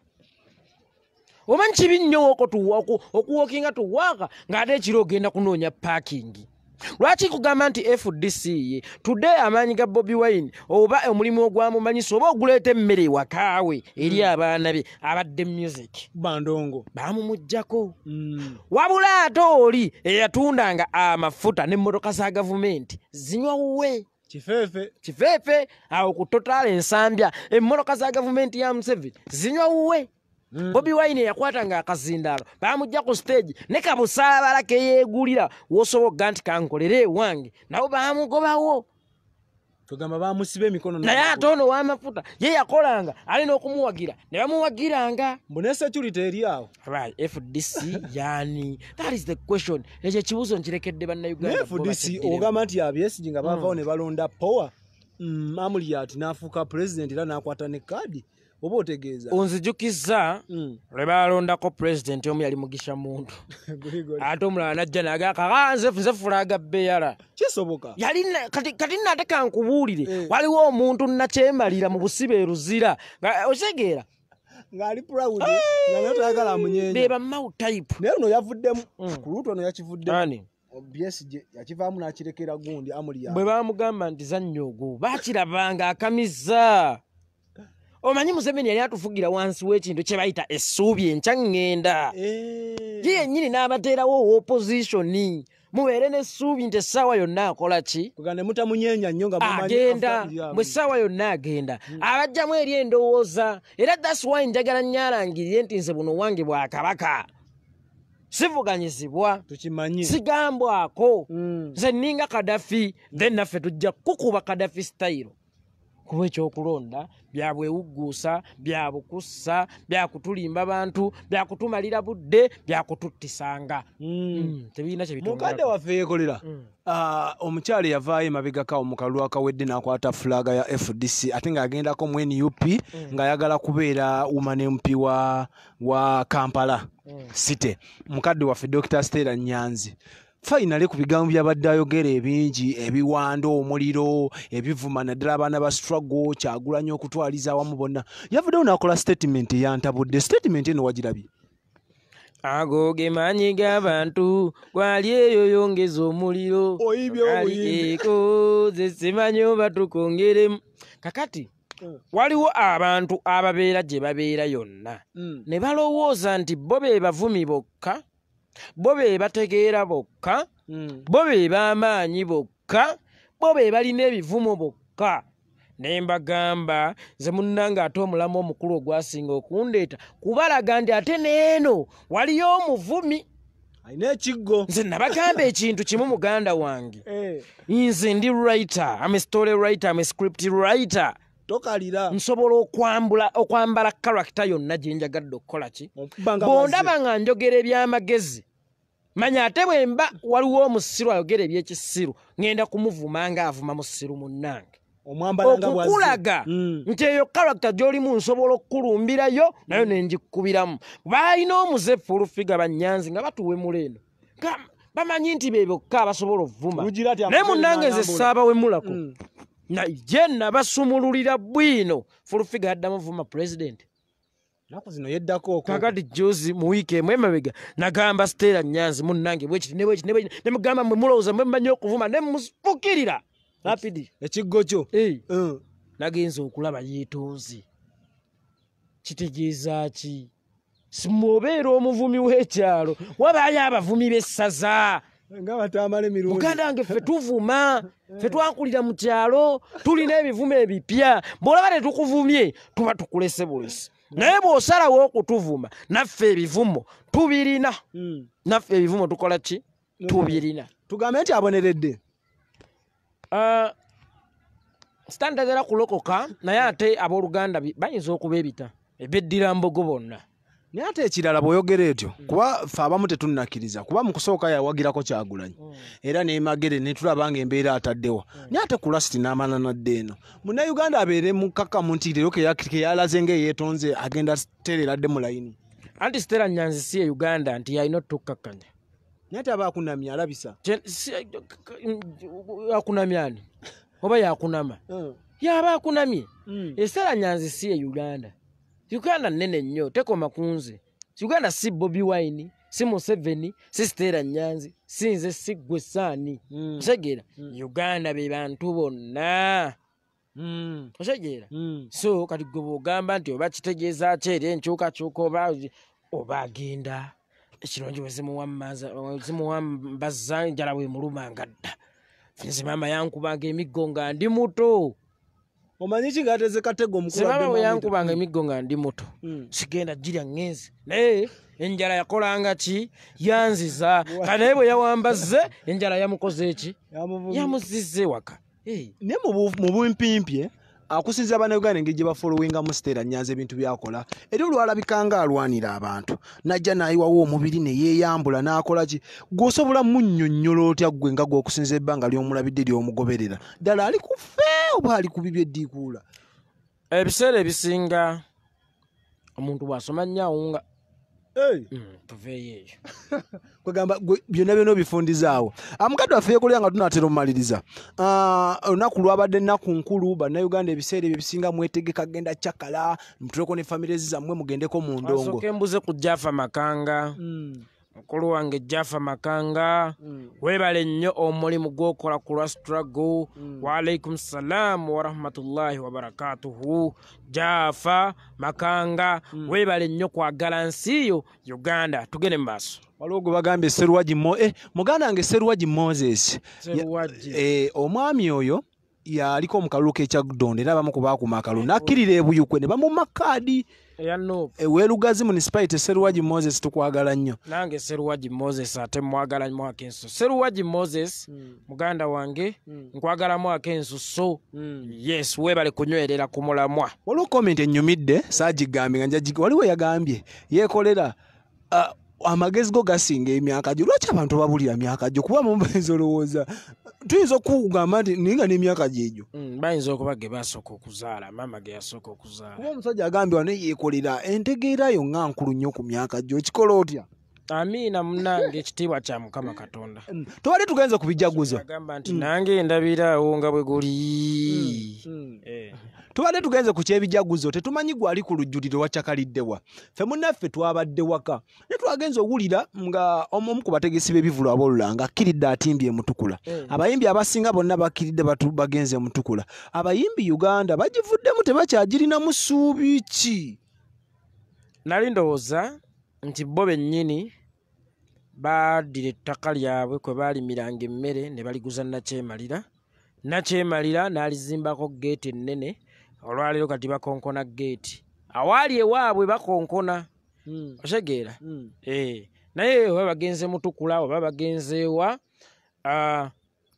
Speaker 2: oba nkibi nnyo wokotuwaku okuwookinga tuwaaka ng'ate ekiro ogenda kunoonya paakingi lwaki kugamba nti fdc tudde amaanyi ga bobi wine oba omulimu ogwamumanyisa oba oguleeta emmere ewakaawe eri hmm. abaana be abadde music bandongo bamumugjako hmm. wabula ate oli eyatundanga amafuta nemmotoka za gavumenti zinywa wuwe kifeefe kifeefe awo ku totaala ensambya emmotoka za gavumenti ya museveni zinywa wuwe Mm. bobi wine yakwatanga akazindaalo bamugja ku stage ne kabusaabala keyeegulira wosobo ga nti kankolere wange nawo bamugobawo naye ate ono wamafuta ye yakolanga ali n'okumuwagira ne bamuwagiranga mbunesecurity eriawo fdc yani that is the question ekyo ekibuuzo nkirekedde bannayugandafdc ogamba
Speaker 1: nti abesg nga bavawo mm. ne balonda power mm, amuliat n'afuuka president era n'akwata ne kadi oba otegeeza onzijukiza hmm.
Speaker 2: lwe baalondako pulezidenti omu yali mugisha muntu
Speaker 1: ate omulala najja naga kakanzenze
Speaker 2: ah, fulaga beyala kisoboka kati nate kankubuulire eh. waliwo omuntu nakyemalira mu busibe eruzira okitegeera
Speaker 1: ngaalibebamautypenaye eh. uno yavuddemu hmm. kuluuta ono yakivuddemu bsg yakivaamu nakirekera gundi amuliya bwe bamugamba nti zannyo ogwo
Speaker 2: bakirabanga akamiza omanyi museveni yali atufugira wansi w'ekintu kye bayita essuubi enkya ŋŋenda eh. ye yennyini n'abateerawo owoopozisioni mubeere n'essuubi nti essaawa yonna akola ki agenda mu essaawa yonna agenda hmm. abajjamu eri endowooza era daswy njagala nnyalangirire nti nze buno wange bwa kabaka sivuganyizibwa sigambwako hmm. nze nninga kadafi then naffe tujja kukuba kadafi stayiro kuba ekyokulonda byabwewuggusa byabukussa byakutulimba bantu byakutumalira budde byakututtisanga hmm, hmm. mukadde waffe
Speaker 1: yeekolera hmm. ah, omukyala yavaayo emabegakawo mukalulwakawedde n'akwata fulaga ya fdc ate ng'agendako mu nup ng'ayagala kubeera woman mp wa kampala site mukadde waffe dr stela nyanzi fainale ku bigambo byabadde ayogera ebingi ebiwanda omuliro ebivuma naddala abaana ba struggle kyagulanya okutwaliza awamu bonna yavuddewo nakola statement yantabudde statement eno wagirabye
Speaker 2: ago gemanyi g'abantu gwali eyo yongeza omuliro oyibyoeko ze simanyi obatukongeremu kakati hmm. waliwo abantu ababeera gye babeera yonna hmm. ne balowooza nti bo be bavumi bokka bo be bategeera bokka hmm. bo be baamaanyi bokka bo be balina ebivumu bokka ne mbagamba nze munnanga ate omulamu omukulu ogwasinga okundeeta kubalaga ndi ate neeno waliyo omuvumi ayina ekiggo nze nabagamba ekintu kimu muganda wange eh. nze ndi writer amestory writer amescript writer tokalira nsobola okwambula okwambala karakita yonna gye njagadde okukola ki bondaba nga njogera ebyamagezi manya ate bwe mba waliwo omusiru ayogera ebyekisiru ŋŋenda kumuvuma nga avuma musiru munnange okukulaga mm. nti eyo kalakta gy'olimu nsobola okukulumbirayo nayo nenjikukubiramu baalina omuze fulufiga bannyanzi nga batuwemula eno bamanyi nti bebyokka abasobola ovuma naye munnange nze saaba wemulako mm. naye nabasumululira bwino fulufiga addamuvuma pulezidenti enaku zino yeddako kakati jusi mu wiiki emu emabega nagamba stera nyanzi munange bwekiti nebwekiti nebwekiti nemugamba mwemulowooza mwemmanyi okuvuma nemusfukirira rapidi ekiggo kyo mm. nagenza okulaba yeetonze kitegeeza ki simwobeera omuvumi w'ekyalo wabaayo abavumi b'essaza muganda wange ffe tuvuma ffe twakulira mu kyalo tulina ebivuma ebipya bw'olaba tetukuvumye tuba tukulese bulesi naye bw'osalawo okutuvuma naffe ebivumo tubirina hmm. naffe ebivumo tukola ki hmm. tubirina tugambe nti aboneredde uh, sitandagera kulokoka naye ate abooluganda bayinza okuba ebita ebeddira mbogo bonna
Speaker 1: naye ate ekirala bweyogera etyo mm. kuba fe abamu tetunnakkiriza kuba mu kusooka yawagirako kyagulanyi mm. era nemagere netulaba nga embeera ataddewa mm. naye ate kulasiti n'amala nadde eno munnauganda abeere mukakamu nti lero keyalaze ngaeyeetonze agenda terera adde mu layini anti stera nyanzi si e uganda nti yalina otukkakkanya naye ate aba akunamya alabisa eh,
Speaker 2: akunamyani oba yakunama yaaba akunamye esera eh, nyanzi si e uganda uganda nnene nnyo tekoma ku nze uganda si bobi wine si museveni si siteera nyanzi si nze si gwe saani hmm. otegeera mm. mm. uganda be bantu bonna mm. otegeera mm. so kati gwe bwogamba nti oba kitegeeza ki eri enkyukakyuka oba oba agenda ekirungi wezimuwambaza njala bwe mulumanga dda nze maama yankubanga emiggo nga ndi muto omanyi kingateze katego mukulabemaba weyankubanga hmm. emiggo nga ndi muto hmm. sigenda jirya ngenzi naye enjala yakolanga ki yanziza kanaye bwe yawambaze enjala yamukoze eki yamuzize waka
Speaker 1: naye mu bwempimpye akusinzira bannauganda engeri gye bafolowinga musitera nyanza ebintu byakola eri olwalabikanga alwanira abantu najja nayiwawo omubiri neyeyambula nakola ki gwosobola munyonyola otya gwe nga gweokusinza ebbanga lyomulabidde lyomugoberera ddala ali kuffe obwali kubi byeddiikuula ebiseera ebisinga omuntu bwasoma nnyo awunga
Speaker 2: mm, tuveeyoeyo
Speaker 1: kwegamba byonna byona obifundizaawo mukadde waffe yekolera nga tunatera omumaliriza ah, olunaku lwabadde enaku nkulu bannayuganda ebiseera ebyo ebisinga mwetegeka genda cakala mutureko ne famire ezi zammwe mugendeko mu ndongo embuze
Speaker 2: kujjaafa makanga hmm. mukulu wange jaffa makanga mm. webale nnyo omulimu gwokola ku lwa struggle mm. waalaikum salaamu warahmatullahi wabarakatuhu jaffa makanga mm. webale nnyo kwagala nsi yo uganda tugende mumaaso
Speaker 1: waliwo gwe bagambye seruwaji mo eh, muganda wange seruwaji moses seruwaji. Ya, eh, omwami oyo yaliko mukalulu kekyagudondo era abamu kubakuma akalulu nakkirira ebuyukwe ne bamuma kaadi ewelugazi e munisipalite seruwaji moses tukwagala nnyo
Speaker 2: nange seruwaji moses ate mwagala mwaka ensu seruwaji moses hmm. muganda wange hmm. nkwagalamwaka ensu so hmm. yes webale kunywerera
Speaker 1: ku mulamwa waliwo komenti ennyumidde saagigambe nga njawaliwo yagambye yeekolera uh, amagezi go gasinga emyaka gyo lwaki abantu babulira myaka gyo kuba mubayinza olowooza tuyinza okukugamba nti nayenga n'emyaka gyegyo
Speaker 2: mm, bayinza okuba ge basooka okuzaala maama ge yasooka okuzaala
Speaker 1: kuba omusajja agambibwa ne yeekolera entegeerayo nga nkulu nnyo ku myaka gyo kikola otya
Speaker 2: amiina munange ekitiibwa kya mukama katonda mm,
Speaker 1: tobali tugenze ku bijaguzo agamba nti nange endabiraawo nga bwe guli mm, eh. tubadde tugenze ku kyebijaguzo tetumanyi gwali ku lujjuliro wakyakaliddewa ffe munaffe twabadde waka naye twagenza owulira nga omu ku bategesi b'ebivulu abolulanga akkiridde atimbye mutukula mm. abayimbi abasinga bonna bakkiridde bagenze mutukula abayimbi uganda bagivuddemu tebakyagirinamu suubi ki nali ndowooza
Speaker 2: nti bo bennyini baadira ettaka lyabwe kwe baalimiranga emmere ne baliguza nakyemalira nakyemalira n'alizimbako geeti ennene olwaleero kati bakonkona geeti awaali ewaabwe bakonkona hmm. okegeera hmm. eh, naye oba bagenze mutukula oba bagenzeewa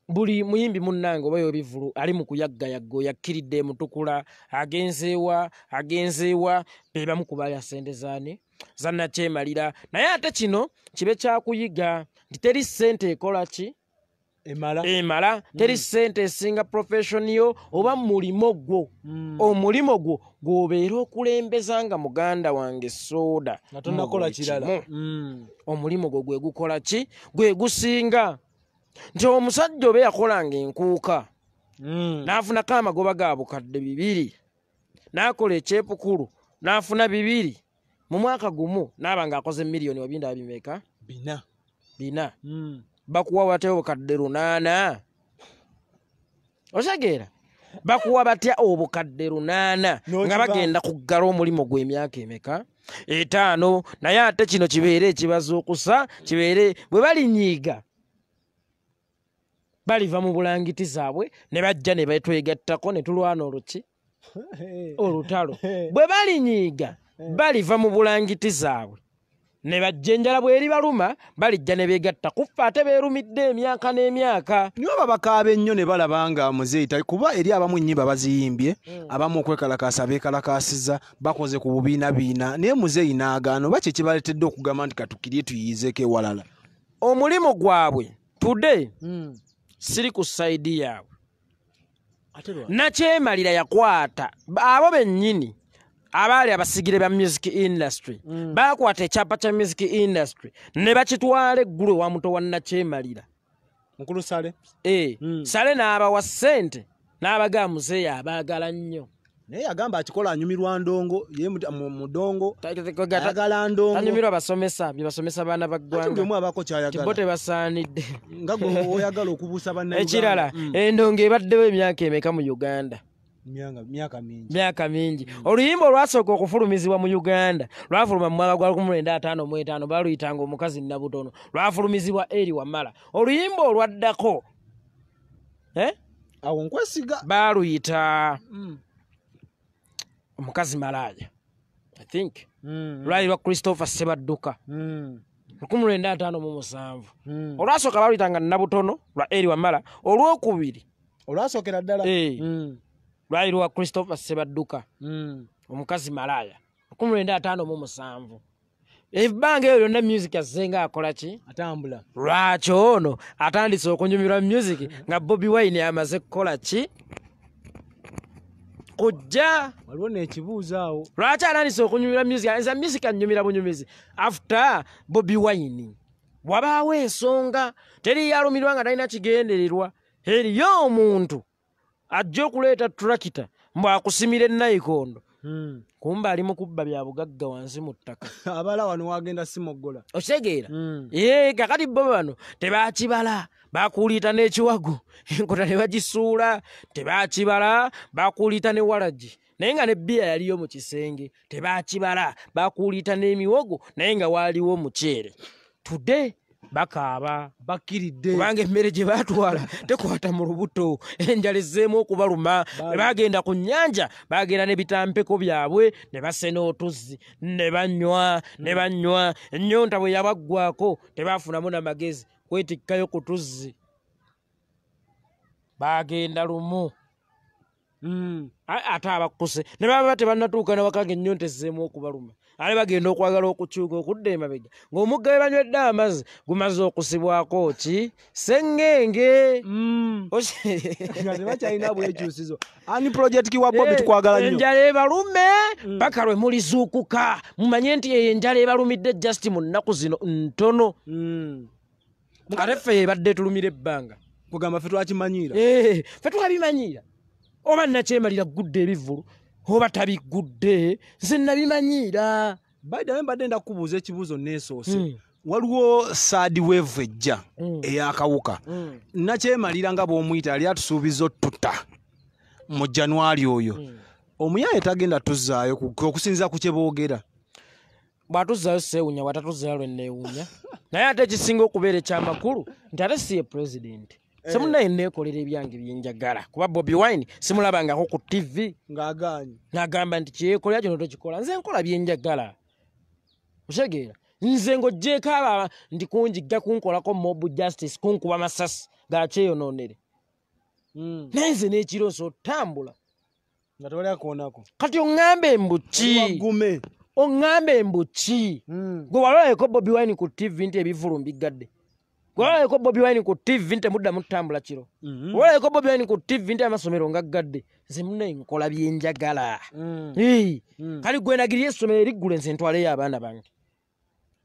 Speaker 2: buli muyimbi munnange oba yobivulu ali mukuyaggayagga oyakkiridde mutukula agenzeewa agenzeewa bebamukubaya sente zani zanakyemalira naye ate kino kibe kyakuyiga nti teri sente ekola ki
Speaker 1: emala mm. teri
Speaker 2: sente esinga profession yo oba mulimo gwo mm. omulimo gwo gwobeera okulembeza nga muganda wange soda mm. omulimo gwo gwe gukola ki gwe gusinga nti omusajja oba yakolanga enkuuka naafunako amagoba ga bukadde bibiri naakola ekyepukulu naafuna bibiri mu mwaka gumu naaba ngaakoze emiliyoni wabindaabimeka bina bina bakuwa batya obukadde lunaana okitegeera bakuwa batya obukadde lunaana nga bagenda kuggala omulimu gw'emyaka emeka etaano naye ate kino kibeere ekibazi okusa kibeere bwe balinyiiga baliva mu bulangiti zaabwe ne bajja ne betwegattako ne tulwana oluki olutalo bwe balinyiiga baliva mu bulangiti zaabwe ne bajja enjala bw'eribaluma balijja ne beegatta kuffe ate beerumidde emyaka
Speaker 1: n'emyaka niwe babakaaba ennyo ne balaba nga muzeeyita kuba eri abamu ennyimba baziyimbye mm. abamu okwekalakaasa beekalakaasiza bakoze ku bubiinabiina naye muzeeyi n'agaana oba kye kibaletedde okugamba nti katukirye tuyiizeko ewalala omulimu gwabwe tude
Speaker 2: mm. siri ku saidi yaabwe nakyemalira yakwata abo bennyini abaali abasigire ba music industry mm. bakwata ekyapa kya music industry ne bakitwala eggulu ewamuto wannakyemalira mukulu sale e, mm. sale n'abawa ssente n'abaga muzeeyi abaagala nnyo
Speaker 1: naye agamba akikola anyumirwa ndongo yemudongoanyumirwa
Speaker 2: basomesa byebasomesa baana baggwangatebasaaniddeoyagala
Speaker 1: okubuusa ekirala mm.
Speaker 2: endongo ebaddewo emyaka emeka mu uganda
Speaker 1: myaka
Speaker 2: mingi myaka mingi mm. oluyimba olwasooka okufulumizibwa mu uganda lwafuluma mumwaka gwa 95 baluyitanga omukazi nnabutono lwafulumizibwa eri wamala oluyimba olwaddako eh? awo nkwesiga baluyita mm. omukazi mm. malaaya i think mm. lwali lwa christopher sebadduka mm. 95 mm. olwasooka baluyitanga nnabutono lwa eri wamala olwokubiri olwasookera ddala hey. Eh. mm lwali lwa christopher sebadduka hmm. omukazi malaya lwenda ataano mu musanvu ebbanga eyo lyonna music azenga akolaki atambula lwakyo ono atandise okunyumirwa music nga bobi wine amaze kukola ki kujja waliwo nekibuuzoawo lwaki atandise okunyumira music nza music anyumira bunyumizi after bobi wine wabaawo ensonga teriyalumirwa nga talina kigendererwa eriyo omuntu ajja okuleeta trakita mbwakusimira enayikondo hmm. kumba ali mukubba byabugagga wansi mu ttaka okitegeera hmm. kakati bo bano tebakibala bakuliita n'ekiwagu enkota ne bagisuula tebakibala bakuliita ne walagi naye nga nebbiya yaliyo mu kisenge tebakibala bakuliita n'emiwogo naye nga waaliwo omuceere tude bakaaba bakkiridde kubanga emmere gye baatwala tekwata mu lubuto enjala ezzeemu okubaluma ne bagenda ku nnyanja bagenda n'ebitampeko byabwe ne basena otuzzi ne banywa ne mm. banywa ennyonta bwe yabaggwako tebaafunamu n'amagezi kwetikkayo ku tuzzi bagenda lumu mm. ate abakkuse ne baba batebannatuukana wakanga ennyonta ezzeemu okubaluma ali bagenda okwagala okukyuka okudda emabega ng'omugga webanywedde amazzi gumaze okusibwako ki sengenge mm. eh, enjala ebalume mm. paka lwe mulizuukuka mumanye nti eyo enjala ebalumidde just mu nnaku zino ntono mm. ate ffe ebadde tulumira ebbanga kugamba fe twakimanyira eh, fe twabimanyira oba nnakyemalira gudde ebivulu
Speaker 1: oba tabiggudde nze nabimanyiira baida we mbadde ndakubuuza ekibuuzo neesoose hmm. waliwo sadiweevu ejja hmm. eyakawuka hmm. nakyemalira nga bwomuyita ali atusuubiza otuta mu januwari oyo omuyaye tagenda tuzaayo okusinziza ku kyeboogera bwatuzaayo seewunya
Speaker 2: bwatatuzaayo lwenneewunya naye ate ekisinga okubeera ekyamakulu nti ate siye pulezidenti Eh. simulina yenneekolera ebyange byenjagala kuba bobi wine simulabangako ku tv ngagamba nti kyekolera kyono tokikola nze nkola byenjagala okitegeera nze ngaogyeko aba nti kunjigga kunkolako mob justice kunkuba amasasi gakyeyononere hmm. naye nze n'ekiro nsi otambula kati oŋŋamba embuki oŋŋamba embuki hmm. gwe walolaeko bobi wine ku tv nti ebivulumbiggadde gwewalabeko bobi wine ku tv nti mudda mutambula kiro gwewalabeko mhm. bobi wine ku tv nti amasomero nga gadde zemune nkola byenjagala
Speaker 1: mm. mm.
Speaker 2: kali gwenagiri essomero eriggule nze ntwaleyo abaana bange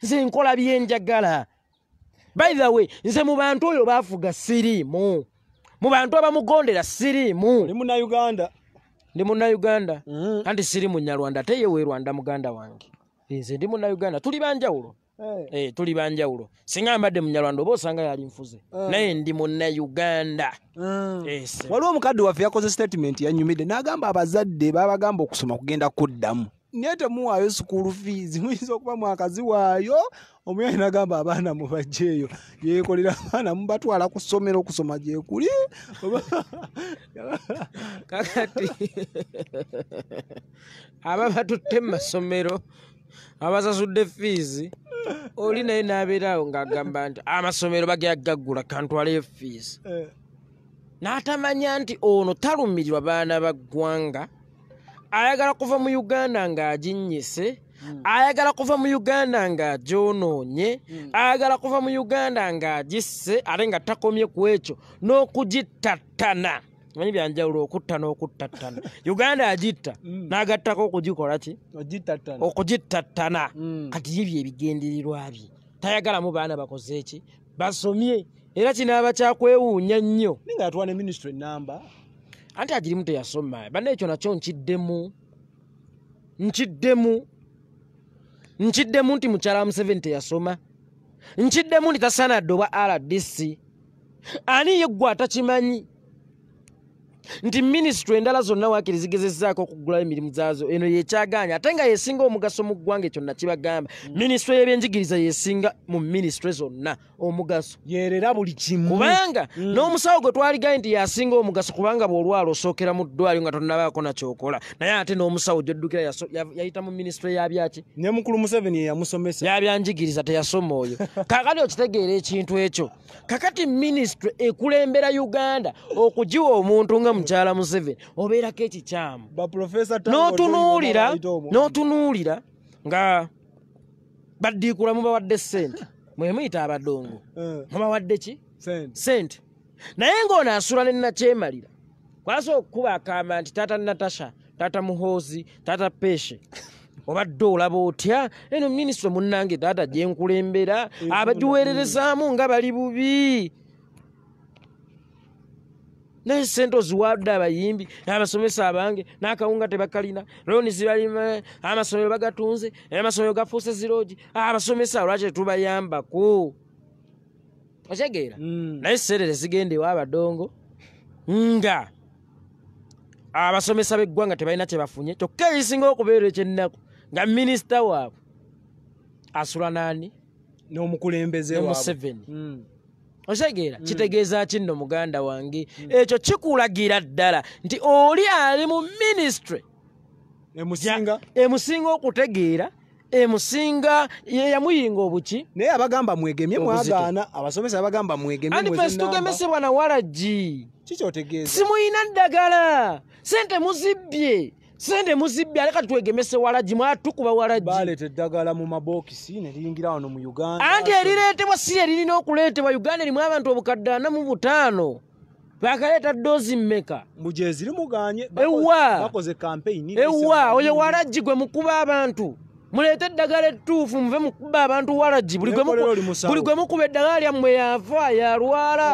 Speaker 2: nze nkola byenjagala by the way nze mu bantu oyo baafuga siriimu mu bantu abamugondera siriimu ndi munauganda ndi munauganda kandi mm. siriimu nyalwanda ateye werwanda muganda wange nze ndi munauganda tuli banjawulo hey. Eh. e, eh, tuli banjawulo singa mbadde munyalwanda oba osanga yali nfuze hey. Eh. naye ndi munna
Speaker 1: uganda mm. waliwo omukadde waffe yakoze statement yanyumidde n'agamba abazadde babagamba okusoma kugenda kuddamu naye temuwaayo sukuulu fees muyinza okuba mwakaziwaayo omuyani nagamba abaana mubajeeyo yekolera abaana mubatwala ku ssomero okusoma gyekuli
Speaker 2: kakati aba batutte mu masomero abasasudde fiizi oli naye nabeeraawo ngaagamba nti amasomero bagagaggula kantwaleyo fiizi eh. n'atamanya nti ono talumirirwa baana ba ggwanga ayagala kuva mu uganda ng'aginyise hmm. ayagala kuva mu uganda ng'agyonoonye hmm. ayagala kuva mu uganda ng'agisse ate nga takomye ku ekyo n'okugittattana manyi byanjawulo okutta n'okuttattana uganda agitta mm. n'agattako okugikolaki okugittattana mm. kati yebyo ebigendererwa bye tayagala mu baana bakoze eki basomye era kinaaba kyakwewuunya nnyo anti agirimu teyasoma bana ekyo nakyo nkiddemu nkiddemu nkiddemu nti mukyala wa museveni teyasoma nkiddemu nti tasanadde obwa rdc ani ye gwe atakimanyi nti minisitule endala zonna waakiri zigezezaako okugulao emirimu zaazo eno yekyaganya ate nga yesinga omugaso mu ggwanga ekyo nakibagamba minisitule mm. y'ebyenjigiriza yesinga mu minisitule zonna omugaso yerera buli kimu kubanga mm. n'omusawo gwe twaligaye nti yasinga omugaso kubanga bweolwala osookera mu ddwaliro nga tonabaako nakyokola naye ate n'omusawo gyoddukira yayita mu minisitule yabyaki ne mukulu museveni yeyamusomesa yabyanjigiriza teyasoma oyo kakati okitegeera ekintu ekyo kakati minisitule ekulembera uganda okugiwa omuntu nga omukyala museveni obeerako ekikyamu n'otunuulira n'otunuulira nga baddiikula mubawadde sente mwe muyita abadongo eh. mubawadde ki sente naye ng'ono asula ne nakyemalira kwasa okukuba akamba nti taata natasha taata muhoozi taata peshe obadde olaba otya eno minisita munnange taata gyenkulembera abagiwererezaamu nga bali bubi naye sente oziwadde abayimbi n'abasomesa abange n'akawunga tebakalina looni zibalima amasomero bagatunze amasomero gafuuse ziroogi ah, abasomesa olwaki tetubayambako okyegeera hmm. naye sente tezigende ewa abadongo nga abasomesa b'eggwanga tebalina kyebafunye kyokka eisinga okubeera ekyennaku nga minisita waabwe asula naani n'omukulembezemuseveni okitegeera mm. kitegeeza ki nno muganda wange mm. ekyo kikulagira ddala nti oli ali mu ministry emusinga emusinga okutegeera emusinga yeyamuyinga
Speaker 1: obuki naye abagamba mwegemye mwagaana abasomesa abagamba mwegemye andi fesi tugemesebwa nawalagi kikyotegeeza
Speaker 2: simulina ddagala sente muzibbye sente muzibbi aleka tuwegemese walagi mwatukuba walagi baleta eddagala mu mabokisi neliyingira wano mu uganda anti erireetebwa si eririna okuleetebwa uganda erimu abantu obukadde ana mu butaano bakaleeta doozi mmeka
Speaker 1: ewa oyo
Speaker 2: walagi gwe mukuba abantu muleete eddagala ettuufu muve mukuba abantu walagi buli gwe mukuba eddagala lyammwe yaafa yalwala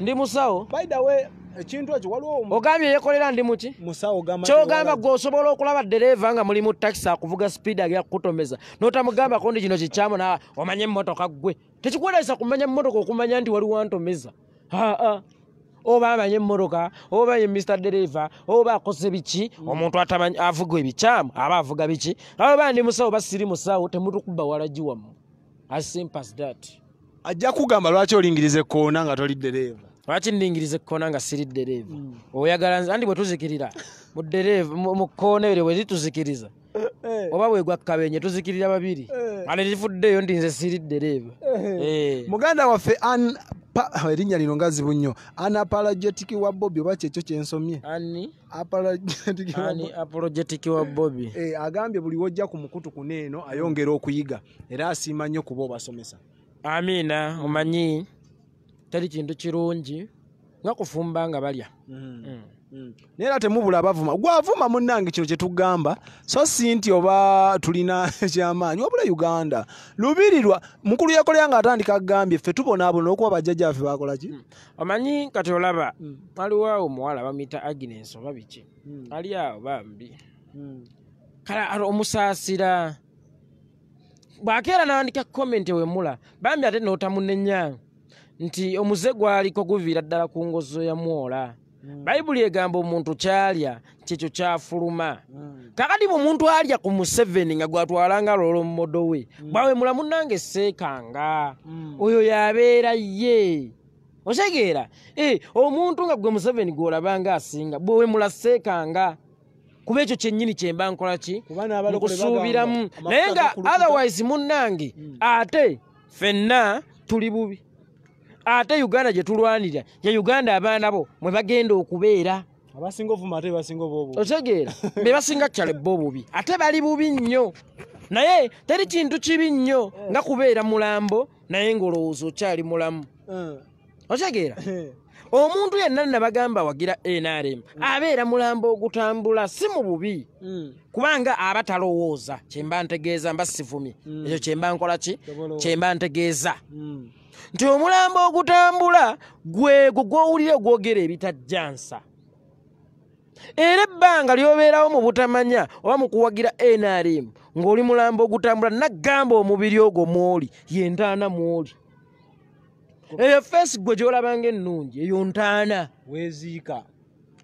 Speaker 2: ndi musawo ekintu ekyo waliwo ogambye yekolera ndi muki kyogamba gwe osobola okulaba dereeva nga mulimu takisi akuvuga sipiidi agera kukutomeza notamugambako ndi kino kikyamu naawe ah, omanye emmotoka gwe tekikwerayisa kumanya mmotoka okumanya nti waliwo antomeza aa oba amanye emmotoka oba ye mr dereeva oba akoze biki hmm. omuntu avuga ebikyamu aba avuga biki aweba ndi musawo ba siri musawo temutukuba walagi wamu asimpas that
Speaker 1: ajja kukugamba lwaki olingiriza ekoona nga toli dereeva
Speaker 2: lwaki ndingirize kukona nga siri ddereeva mm. oyagala andi bwetuzikirira mudereeva mukona ere wezituzikiriza eh. oba bwegwa kkabenye tuzikirira babiri eh. ale
Speaker 1: tifuddeeyo nti nze siri ddereeva eh. muganda waffe erinnya lino ngazibu nnyo anapalajetic wa bobi oba kyekyo kyensomye apologetic wa bobi agambye buli wojja ku mukutu kuneeno ayongera okuyiga era asiima nnyo kuba obasomesa amiina omanyi tali kintu
Speaker 2: kirungi nga kufumba nga balya mm-hmm. mm. Mm.
Speaker 1: naye era temubula abavuma gwavuma munnange kino kyetugamba so si nti oba tulina kyamaanyi wabula uganda lubirirwa mukulu yakolera nga atandika agambye ffe tubonaabona okuba bajjajjaffe bakolaki mm.
Speaker 2: omanyi kati olaba waliwo awo omuwala bamuyita agnes oba biki ali awo bambi kala omusaasira bwakeera nawandika komenti ewemula bambi ate notamunenya nti omuze gwaliko guviira ddala ku ngozo ya mwola mm. bayibuli egamba omuntu kyalya kyekyo kyafuluma mm. kakati bwe omuntu alya ku museveni nga gwatwalanga lwola omumodo we mm. bwawe mulamunange seekanga oyo yabeera ye otegeera eh, omuntu nga gwe museveni gwolabanga asinga bwewe mulaseekanga kuba ekyo kyennyini kyemba nkola ki mukusuubiramu naye nga otherwise munnange ate ffenna tuli bubi ate uganda gyetulwanira ye uganda abaana bo mwe bagenda okubeera otegeera be basinga kukyale bo bubi ate bali bubi nnyo naye teri kintu kibi nnyo nga kubeera mulambo naye ngaolowooza okyali mulamu eh. okyegeera eh. omuntu yenna nabagamba wagira nrm mm. abeera mulambo ogutambula si mu bubi mm. kubanga aba talowooza kyemba ntegeeza mba sivumye mm. ekyo kyemba nkola ki kyemba ntegeeza nti omulambo ogutambula gwegwo gwowulire gwogera ebitajjansa era ebbanga lyobeerawo mu butamanya oba mu kuwagira nrm ng'oli mulambo ogutambula naggamba omubiri ogwo mwoli ye ntaana mwoli eyo feesi gwe gyolabanga ennungi
Speaker 1: eyo ntaana weziika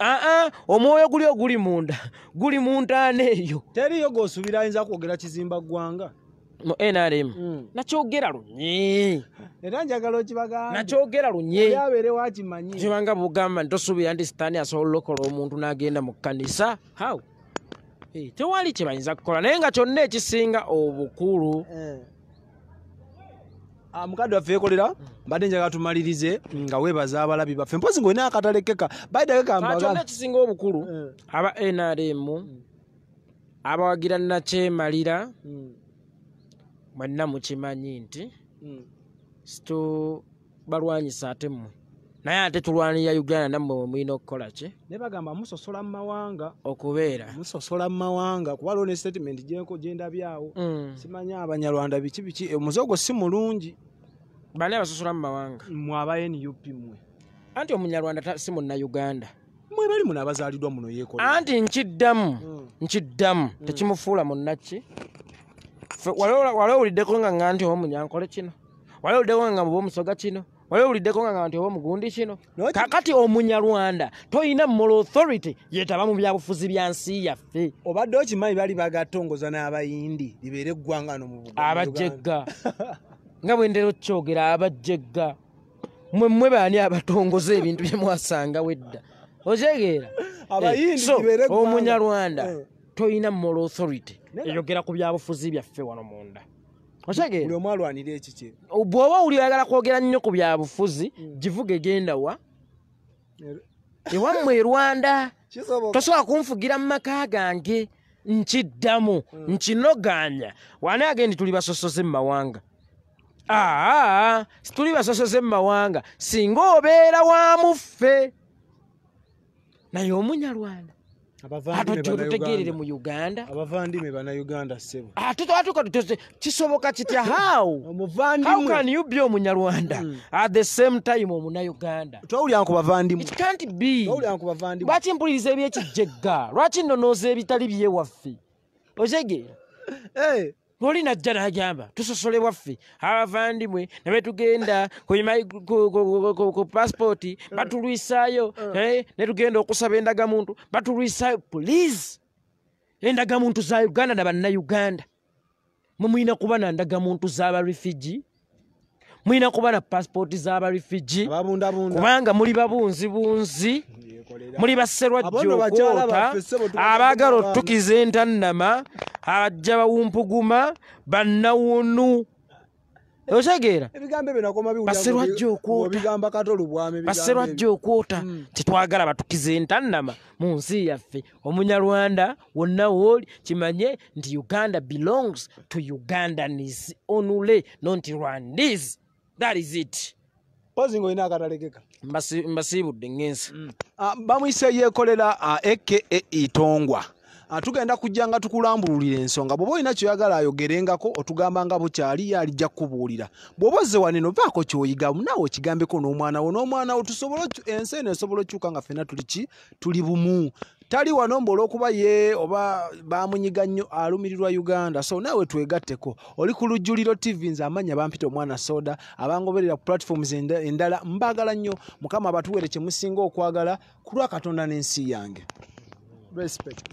Speaker 1: aa omwoyo guli oguli munda guli mu ntaana eyo teriyo geosuubira ayinza kwogera kizimba ggwanga
Speaker 2: mu nrm mm. nakyogera lunyi era njagala okibagambe nakyogera lunyi yabeere
Speaker 1: wakimanyi kibanga
Speaker 2: bugamba ntosuubira nti sitaani asobola olokola omuntu n'agenda mu kanisa haw tewali kyebayinza kukola naye nga kyonna ekisinga obukulu eh.
Speaker 1: ah, mukadde waffe ekolera mbadde njagala tumalirize nga webaza abalabi baffe mpozi ngaolina akatalekeka baidakekakyonna
Speaker 2: ekisinga obukulu
Speaker 1: eh. aba nrm
Speaker 2: mm. abawagira nakyemalira mm. mwenna mukimanyi nti hmm. situ balwanyisa ate mmwe naye ate tulwanirira uganda nammwe mwemulina okukola ki
Speaker 1: nayebagamba musosola mumawanga
Speaker 2: okubeera
Speaker 1: musosola mumawanga kuba lwo nestatement gyendabyawo hmm. simanyi abanyarwanda biki biki omuzogo eh, si mulungi bani abasosola mumawanga mmwe abanup mmwe
Speaker 2: anti omunyarwanda si munauganda mwe bali munaabazaaliddwa muno yeko anti nkiddamu hmm. nkiddamu tekimufuula munaki waliowuliddeko nga ŋŋa nti oba munyankole kino waliowuliddeko nga oba omusoga kino waliowuliddeko nga ŋa nti oba omugundi kino kakati omunyalwanda tolina mola authority yetaba mu byabufuzi bya nsi
Speaker 1: yaffe obadde okimanyi bali bagatongoza n'abayindi libeere eggwanga no
Speaker 2: abajegga nga bwe ndera okyogera abajegga mwe mmwe baani abatongoza ebintu bye mwasangawo edda okyegeera eh, omunyalwanda eh. tolina mola authority yogera ku byabufuzi byaffe wano munda okyegeomwalwanira ekike bwoba wuli oyagala kwogera nnyo ku byabufuzi hmm. givuga egenda wa ewammwe erwanda
Speaker 1: tosobola
Speaker 2: kunfugira mu maka gange nkiddamu hmm. nkinoganya wani agendi tuli basosoze mu mawanga aa tuli basosoze mu mawanga singa obeera wamuffe naye omunyalwanda
Speaker 1: atotirutegerere mu uganda abavandimwe banauganda sebo
Speaker 2: atitwatuka
Speaker 1: ah, tutose kisoboka kitya howhow can
Speaker 2: you be omunyarwanda hmm. at the same time omunauganda twawulyankubavandimucant be lwaki mpuliriza ebyekijja egga lwaki nonooza ebitali byewaffe okyegeera lwoli najja n'agamba tusosole bwaffe abavandimwe nabe tugenda ku pasipooti batulwisaayo eh. Eh, ne tugenda okusaba endagamuntu batulwisaayo pulease endagamuntu za uganda nabannauganda mumwina kuba na ndagamuntu z'abarefugi mwina kuba na pasipooti z'abarefugi kubanga muli babunzi bunzi muli baserwajjo okwota abaagala otukiza entanama ajja bawumpuguma bannawunu okegeera
Speaker 1: baserwajja okwotabaserwajja okwota hmm.
Speaker 2: tetwagala batukize entanama mu nsi yaffe omunyarwanda wonna wooli kimanye nti uganda belongs to ugandanis onule nonti rwandis that is it mbasiibudde ngensi hmm.
Speaker 1: ah, bamwiseyo ekolera ekee ah, itongwa Ah, tugenda kujja nga tukulambululira ensonga bwoba olina kyoyagala ayogerengako otugamba nga bukyali ye alijja kukubuulira bwoba ze waneno baako kyoyiga naawe okigambeko n'omwana wo n'omwana wo tusobole ensi eno esobole okukyuka nga ffenna tuliki tuli bumu tali wano mbu olwokuba ye oba bamunyiga nnyo alumirirwa uganda so naawe twegatteko oli ku lujjuliro tv nze amanya bampita omwana soda abangoberera ku platifoms endala mbaagala nnyo mukama abatuwere kyemusinga okwagala ku lwa katonda n'ensi yange respect